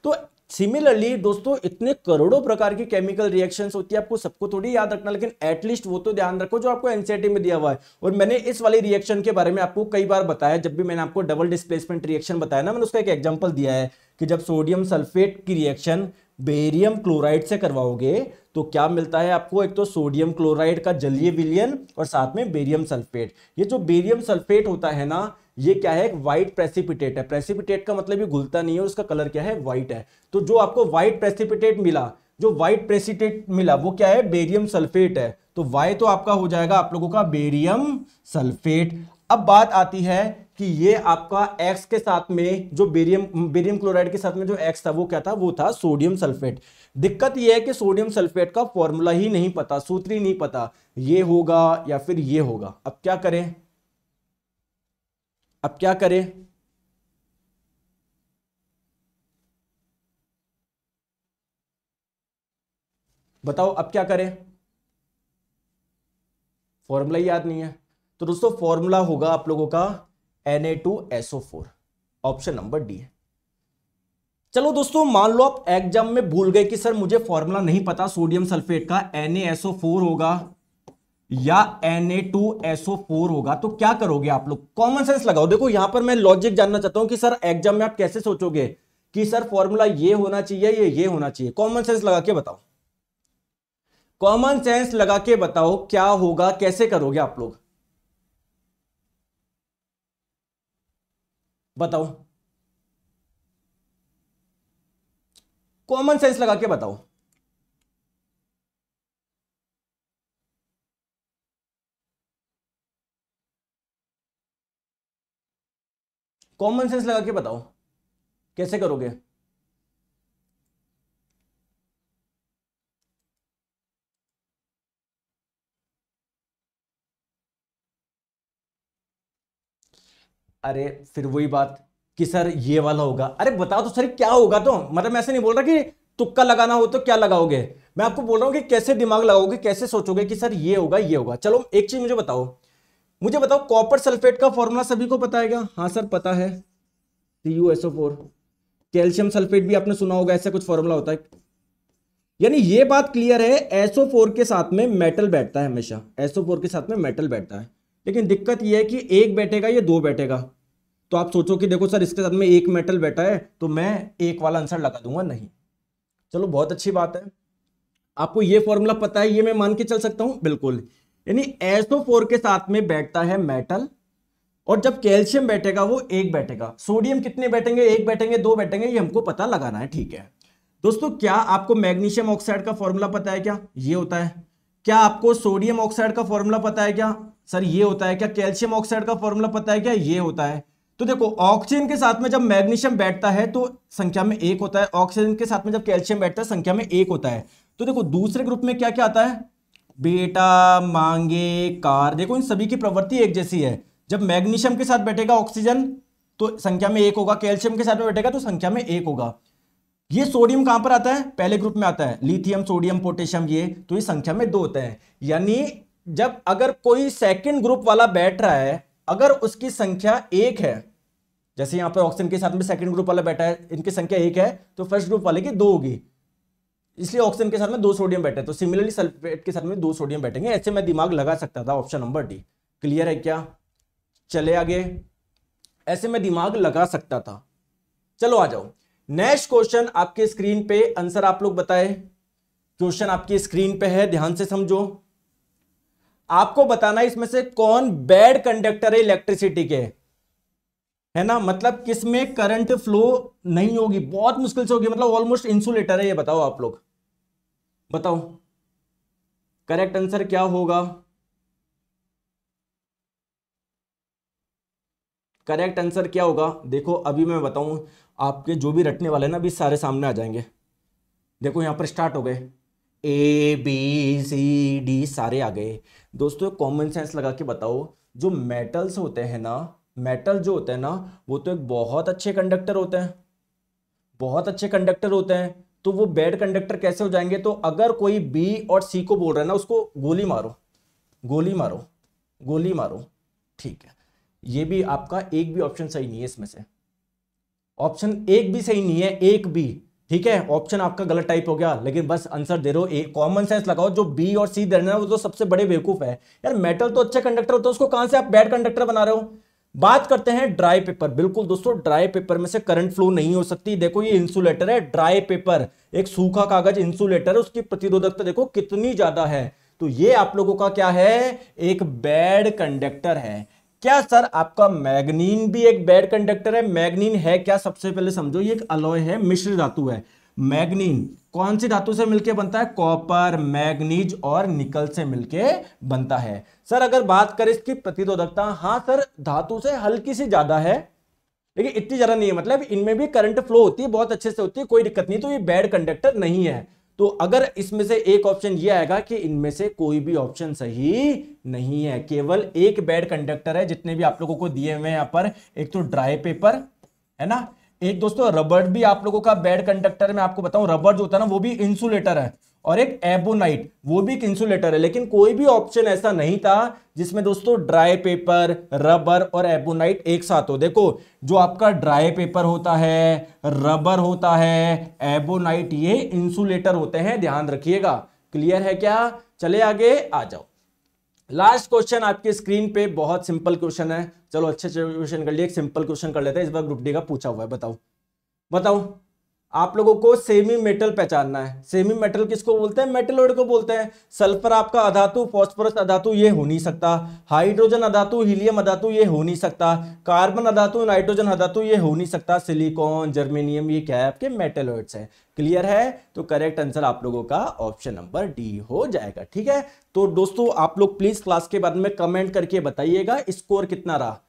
तो सिमिलरली दोस्तों इतने करोड़ों प्रकार की केमिकल रिएक्शन होती है आपको सबको थोड़ी याद रखना लेकिन एटलीस्ट वो तो ध्यान रखो जो आपको एनसीआरटी में दिया हुआ है और मैंने इस वाली रिएक्शन के बारे में आपको कई बार बताया जब भी मैंने आपको डबल डिस्प्लेसमेंट रिएक्शन बताया ना मैंने उसका एक एग्जाम्पल दिया है कि जब सोडियम सल्फेट की रिएक्शन बेरियम क्लोराइड से करवाओगे तो क्या मिलता है आपको एक तो सोडियम क्लोराइड का जलीय विलियन और साथ में बेरियम सल्फेट ये जो बेरियम सल्फेट होता है ना ये क्या है एक व्हाइट प्रेसिपिटेट है प्रेसिपिटेट का मतलब ये घुलता नहीं है उसका कलर क्या है व्हाइट है तो जो आपको व्हाइट प्रेसिपिटेट मिला जो व्हाइट प्रेसिटेट मिला वो क्या है बेरियम सल्फेट है तो वाई तो आपका हो जाएगा आप लोगों का बेरियम सल्फेट अब बात आती है कि ये आपका एक्स के साथ में जो बेरियम बेरियम क्लोराइड के साथ में जो एक्स था वो क्या था वो था सोडियम सल्फेट दिक्कत ये है कि सोडियम सल्फेट का फॉर्मूला ही नहीं पता सूत्र ही नहीं पता ये होगा या फिर ये होगा अब क्या करें अब क्या करें बताओ अब क्या करें फॉर्मूला याद नहीं है तो दोस्तों फॉर्मूला होगा आप लोगों का N A two S O four option number D है चलो दोस्तों मान लो आप एग्जाम में भूल गए कि सर मुझे फॉर्मूला नहीं पता सोडियम सल्फेट का एन ए एसओ फोर होगा या Na2SO4 होगा तो क्या करोगे आप लोग कॉमन सेंस लगाओ देखो यहां पर मैं लॉजिक जानना चाहता हूं कि सर एग्जाम में आप कैसे सोचोगे कि सर फॉर्मूला ये होना चाहिए ये ये होना चाहिए कॉमन सेंस लगा के बताओ कॉमन सेंस लगा के बताओ क्या होगा कैसे करोगे आप लोग बताओ कॉमन सेंस लगा के बताओ कॉमन सेंस लगा के बताओ कैसे करोगे अरे फिर वही बात कि सर ये वाला होगा अरे बताओ तो सर क्या होगा तो मतलब मैं ऐसे नहीं बोल रहा कि तुक्का लगाना हो तो क्या लगाओगे मैं आपको बोल रहा हूं कि कैसे दिमाग लगाओगे कैसे सोचोगे कि सर ये होगा ये होगा चलो एक चीज मुझे बताओ मुझे बताओ कॉपर सल्फेट का फॉर्मूला सभी को पता है क्या हाँ सर पता है C U four calcium sulphate भी आपने सुना होगा ऐसा कुछ फॉर्मूला होता है यानी ये बात क्लियर है एसओ फोर के साथ में मेटल बैठता है हमेशा एसओ फोर के साथ में मेटल बैठता है लेकिन दिक्कत यह है कि एक बैठेगा या दो बैठेगा तो आप सोचो कि देखो सर इसके साथ में एक मेटल बैठा है तो मैं एक वाला आंसर लगा दूंगा नहीं चलो बहुत अच्छी बात है आपको ये फॉर्मूला पता है ये मैं मान के चल सकता हूं बिल्कुल यानी फोर के साथ में बैठता है मेटल और जब कैल्शियम बैठेगा वो एक बैठेगा सोडियम कितने बैठेंगे एक बैठेंगे दो बैठेंगे ये हमको पता लगाना है ठीक है दोस्तों क्या आपको मैग्नीशियम ऑक्साइड का फॉर्मूला पता है क्या ये होता है क्या आपको सोडियम ऑक्साइड का फॉर्मूला पता है क्या सर ये होता है क्या कैल्शियम ऑक्साइड का फॉर्मूला पता है क्या ये होता है तो देखो ऑक्सीजन के साथ में जब मैग्नीशियम बैठता है तो संख्या में एक होता है ऑक्सीजन के साथ में जब कैल्शियम बैठता है संख्या में एक होता है तो देखो दूसरे ग्रुप में क्या क्या आता है बेटा मांगे कार देखो इन सभी की प्रवृत्ति एक जैसी है जब मैग्नीशियम के साथ बैठेगा ऑक्सीजन तो संख्या में एक होगा कैल्शियम के साथ में बैठेगा तो संख्या में एक होगा ये सोडियम कहां पर आता है पहले ग्रुप में आता है लिथियम सोडियम पोटेशियम ये तो ये संख्या में दो होते हैं यानी जब अगर कोई सेकंड ग्रुप वाला बैठ रहा है अगर उसकी संख्या एक है जैसे यहां पर ऑक्सीजन के साथ में सेकंड ग्रुप वाला बैठा है इनकी संख्या एक है तो फर्स्ट ग्रुप वाले की दो होगी इसलिए ऑक्सीजन के साथ में दो सोडियम बैठे तो सिमिलरली सल्फेट के साथ में दो सोडियम बैठेंगे ऐसे में दिमाग लगा सकता था ऑप्शन नंबर डी क्लियर है क्या चले आगे ऐसे में दिमाग लगा सकता था चलो आ जाओ नेक्स्ट क्वेश्चन आपके स्क्रीन पे आंसर आप लोग बताए क्वेश्चन आपकी स्क्रीन पे है ध्यान से समझो आपको बताना इसमें से कौन बैड कंडक्टर है इलेक्ट्रिसिटी के है ना मतलब किसमें करंट फ्लो नहीं होगी बहुत मुश्किल से होगी मतलब ऑलमोस्ट इंसुलेटर है ये बताओ आप लोग बताओ करेक्ट आंसर क्या होगा करेक्ट आंसर क्या होगा देखो अभी मैं बताऊं आपके जो भी रटने वाले ना अभी सारे सामने आ जाएंगे देखो यहां पर स्टार्ट हो गए ए बी सी डी सारे आ गए दोस्तों कॉमन सेंस लगा के बताओ जो मेटल्स होते हैं ना मेटल जो होते हैं ना वो तो एक बहुत अच्छे कंडक्टर होते हैं बहुत अच्छे कंडक्टर होते हैं तो वो बैड कंडक्टर कैसे हो जाएंगे तो अगर कोई बी और सी को बोल रहा है ना उसको गोली मारो गोली मारो गोली मारो ठीक है ये भी आपका एक भी ऑप्शन सही नहीं है इसमें से ऑप्शन एक भी सही नहीं है एक भी ठीक है ऑप्शन आपका गलत टाइप हो गया लेकिन बस आंसर दे रहे हो कॉमन सेंस लगाओ जो बी और सी देना वो तो सबसे बड़े बेवकूफ है यार मेटल तो अच्छा कंडक्टर होता है उसको कहां से आप बैड कंडक्टर बना रहे हो बात करते हैं ड्राई पेपर बिल्कुल दोस्तों ड्राई पेपर में से करंट फ्लो नहीं हो सकती देखो ये इंसुलेटर है ड्राई पेपर एक सूखा कागज इंसुलेटर है उसकी प्रतिरोधकता देखो कितनी ज्यादा है तो ये आप लोगों का क्या है एक बैड कंडक्टर है क्या सर आपका मैग्नीन भी एक बैड कंडक्टर है मैग्नीन है क्या सबसे पहले समझो ये एक अलॉय है मिश्र धातु है मैग्नीन कौन सी धातु से मिलके बनता है कॉपर मैग्नीज और निकल से मिलके बनता है सर अगर बात करें इसकी प्रतिरोधकता हाँ सर धातु से हल्की सी ज्यादा है लेकिन इतनी ज्यादा नहीं है मतलब इनमें भी करंट फ्लो होती है बहुत अच्छे से होती है कोई दिक्कत नहीं तो ये बैड कंडक्टर नहीं है तो अगर इसमें से एक ऑप्शन ये आएगा कि इनमें से कोई भी ऑप्शन सही नहीं है केवल एक बैड कंडक्टर है जितने भी आप लोगों को दिए हुए हैं यहाँ पर एक तो ड्राई पेपर है ना एक दोस्तों रबर भी आप लोगों का बैड कंडक्टर में आपको बताऊं रबर जो होता है ना वो भी इंसुलेटर है और एक एबोनाइट वो भी एक इंसुलेटर है लेकिन कोई भी ऑप्शन ऐसा नहीं था जिसमें दोस्तों ड्राई पेपर रबर और एबोनाइट एक साथ हो देखो जो आपका ड्राई पेपर होता है रबर होता है एबोनाइट ये इंसुलेटर होते हैं ध्यान रखिएगा क्लियर है क्या चले आगे आ जाओ लास्ट क्वेश्चन आपकी स्क्रीन पे बहुत सिंपल क्वेश्चन है चलो अच्छे अच्छे क्वेश्चन कर लिए एक सिंपल क्वेश्चन कर लेते हैं इस बार ग्रुप डी का पूछा हुआ है बताओ बताओ आप लोगों को सेमी मेटल पहचानना है सेमी मेटल किसको बोलते हैं मेटलोइड को बोलते हैं सल्फर आपका अधातु फॉस्फोरस अधातु ये हो नहीं सकता हाइड्रोजन अधातु हीलियम अधातु ये हो नहीं सकता कार्बन अधातु नाइट्रोजन अधातु ये हो नहीं सकता सिलिकॉन जर्मेनियम ये क्या है आपके मेटलोइड्स हैं क्लियर है तो करेक्ट आंसर आप लोगों का ऑप्शन नंबर डी हो जाएगा ठीक है तो दोस्तों आप लोग प्लीज क्लास के बाद में कमेंट करके बताइएगा स्कोर कितना रहा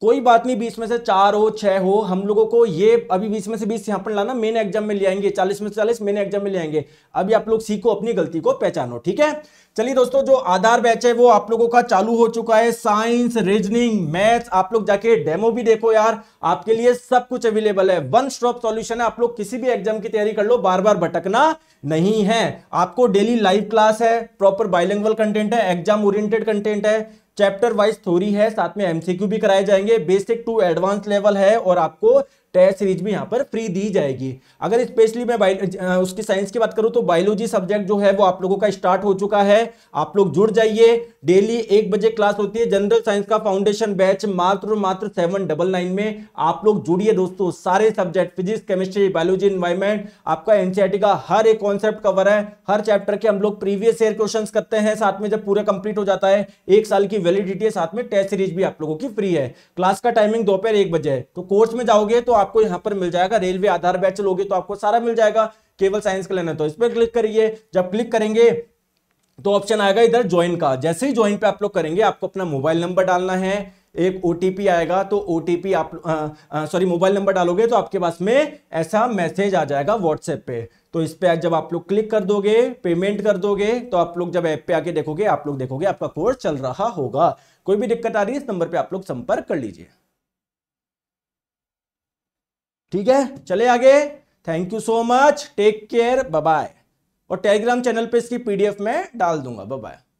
कोई बात नहीं बीस में से चार हो छह हो हम लोगों को ये अभी बीस में से बीस यहां पर लाना मेन एग्जाम में ले आएंगे चालीस में से चालीस मेन एग्जाम में ले आएंगे अभी आप लोग सीखो अपनी गलती को पहचानो ठीक है चलिए दोस्तों जो आधार बैच है वो आप लोगों का चालू हो चुका है साइंस रीजनिंग मैथ्स आप लोग जाके डेमो भी देखो यार आपके लिए सब कुछ अवेलेबल है वन स्टॉप सॉल्यूशन है आप लोग किसी भी एग्जाम की तैयारी कर लो बार बार भटकना नहीं है आपको डेली लाइव क्लास है प्रॉपर बाइलिंगुअल कंटेंट है एग्जाम ओरिएंटेड कंटेंट है चैप्टर वाइज थ्योरी है साथ में एमसीक्यू भी कराए जाएंगे बेसिक टू एडवांस लेवल है और आपको टेस्ट सीरीज भी यहाँ पर फ्री दी जाएगी अगर स्पेशली मैं बायो उसकी साइंस की बात करूँ तो बायोलॉजी सब्जेक्ट जो है वो आप लोगों का स्टार्ट हो चुका है आप लोग जुड़ जाइए डेली एक बजे क्लास होती है जनरल साइंस का फाउंडेशन बैच मात्र मात्र सेवन डबल नाइन में आप लोग जुड़िए दोस्तों सारे subject physics chemistry biology environment आपका एनसीआरटी e का हर एक कॉन्सेप्ट कवर है हर चैप्टर के हम लोग प्रीवियस ईयर क्वेश्चन करते हैं साथ में जब पूरा कंप्लीट हो जाता है एक साल की वैलिडिटी है साथ में टेस्ट सीरीज भी आप लोगों की फ्री है क्लास का टाइमिंग दोपहर एक बजे है तो कोर्स में जाओगे तो आपको यहाँ पर मिल जाएगा रेलवे आधार बैच लोगे तो आपको सारा मिल जाएगा केवल साइंस का लेना तो इस पर क्लिक करिए जब क्लिक करेंगे तो ऑप्शन आएगा इधर ज्वाइन का जैसे ही ज्वाइन पे आप लोग करेंगे आपको अपना मोबाइल नंबर डालना है एक ओ आएगा तो ओ आप सॉरी मोबाइल नंबर डालोगे तो आपके पास में ऐसा मैसेज आ जाएगा व्हाट्सएप पे तो इस पर जब आप लोग क्लिक कर दोगे पेमेंट कर दोगे तो आप लोग जब ऐप पे आके देखोगे आप लोग देखोगे आपका कोर्स चल रहा होगा कोई भी दिक्कत आ रही है इस नंबर पर आप लोग संपर्क कर लीजिए ठीक है चले आगे thank you so much take care bye और टेलीग्राम चैनल पे इसकी पीडीएफ में डाल दूंगा बाय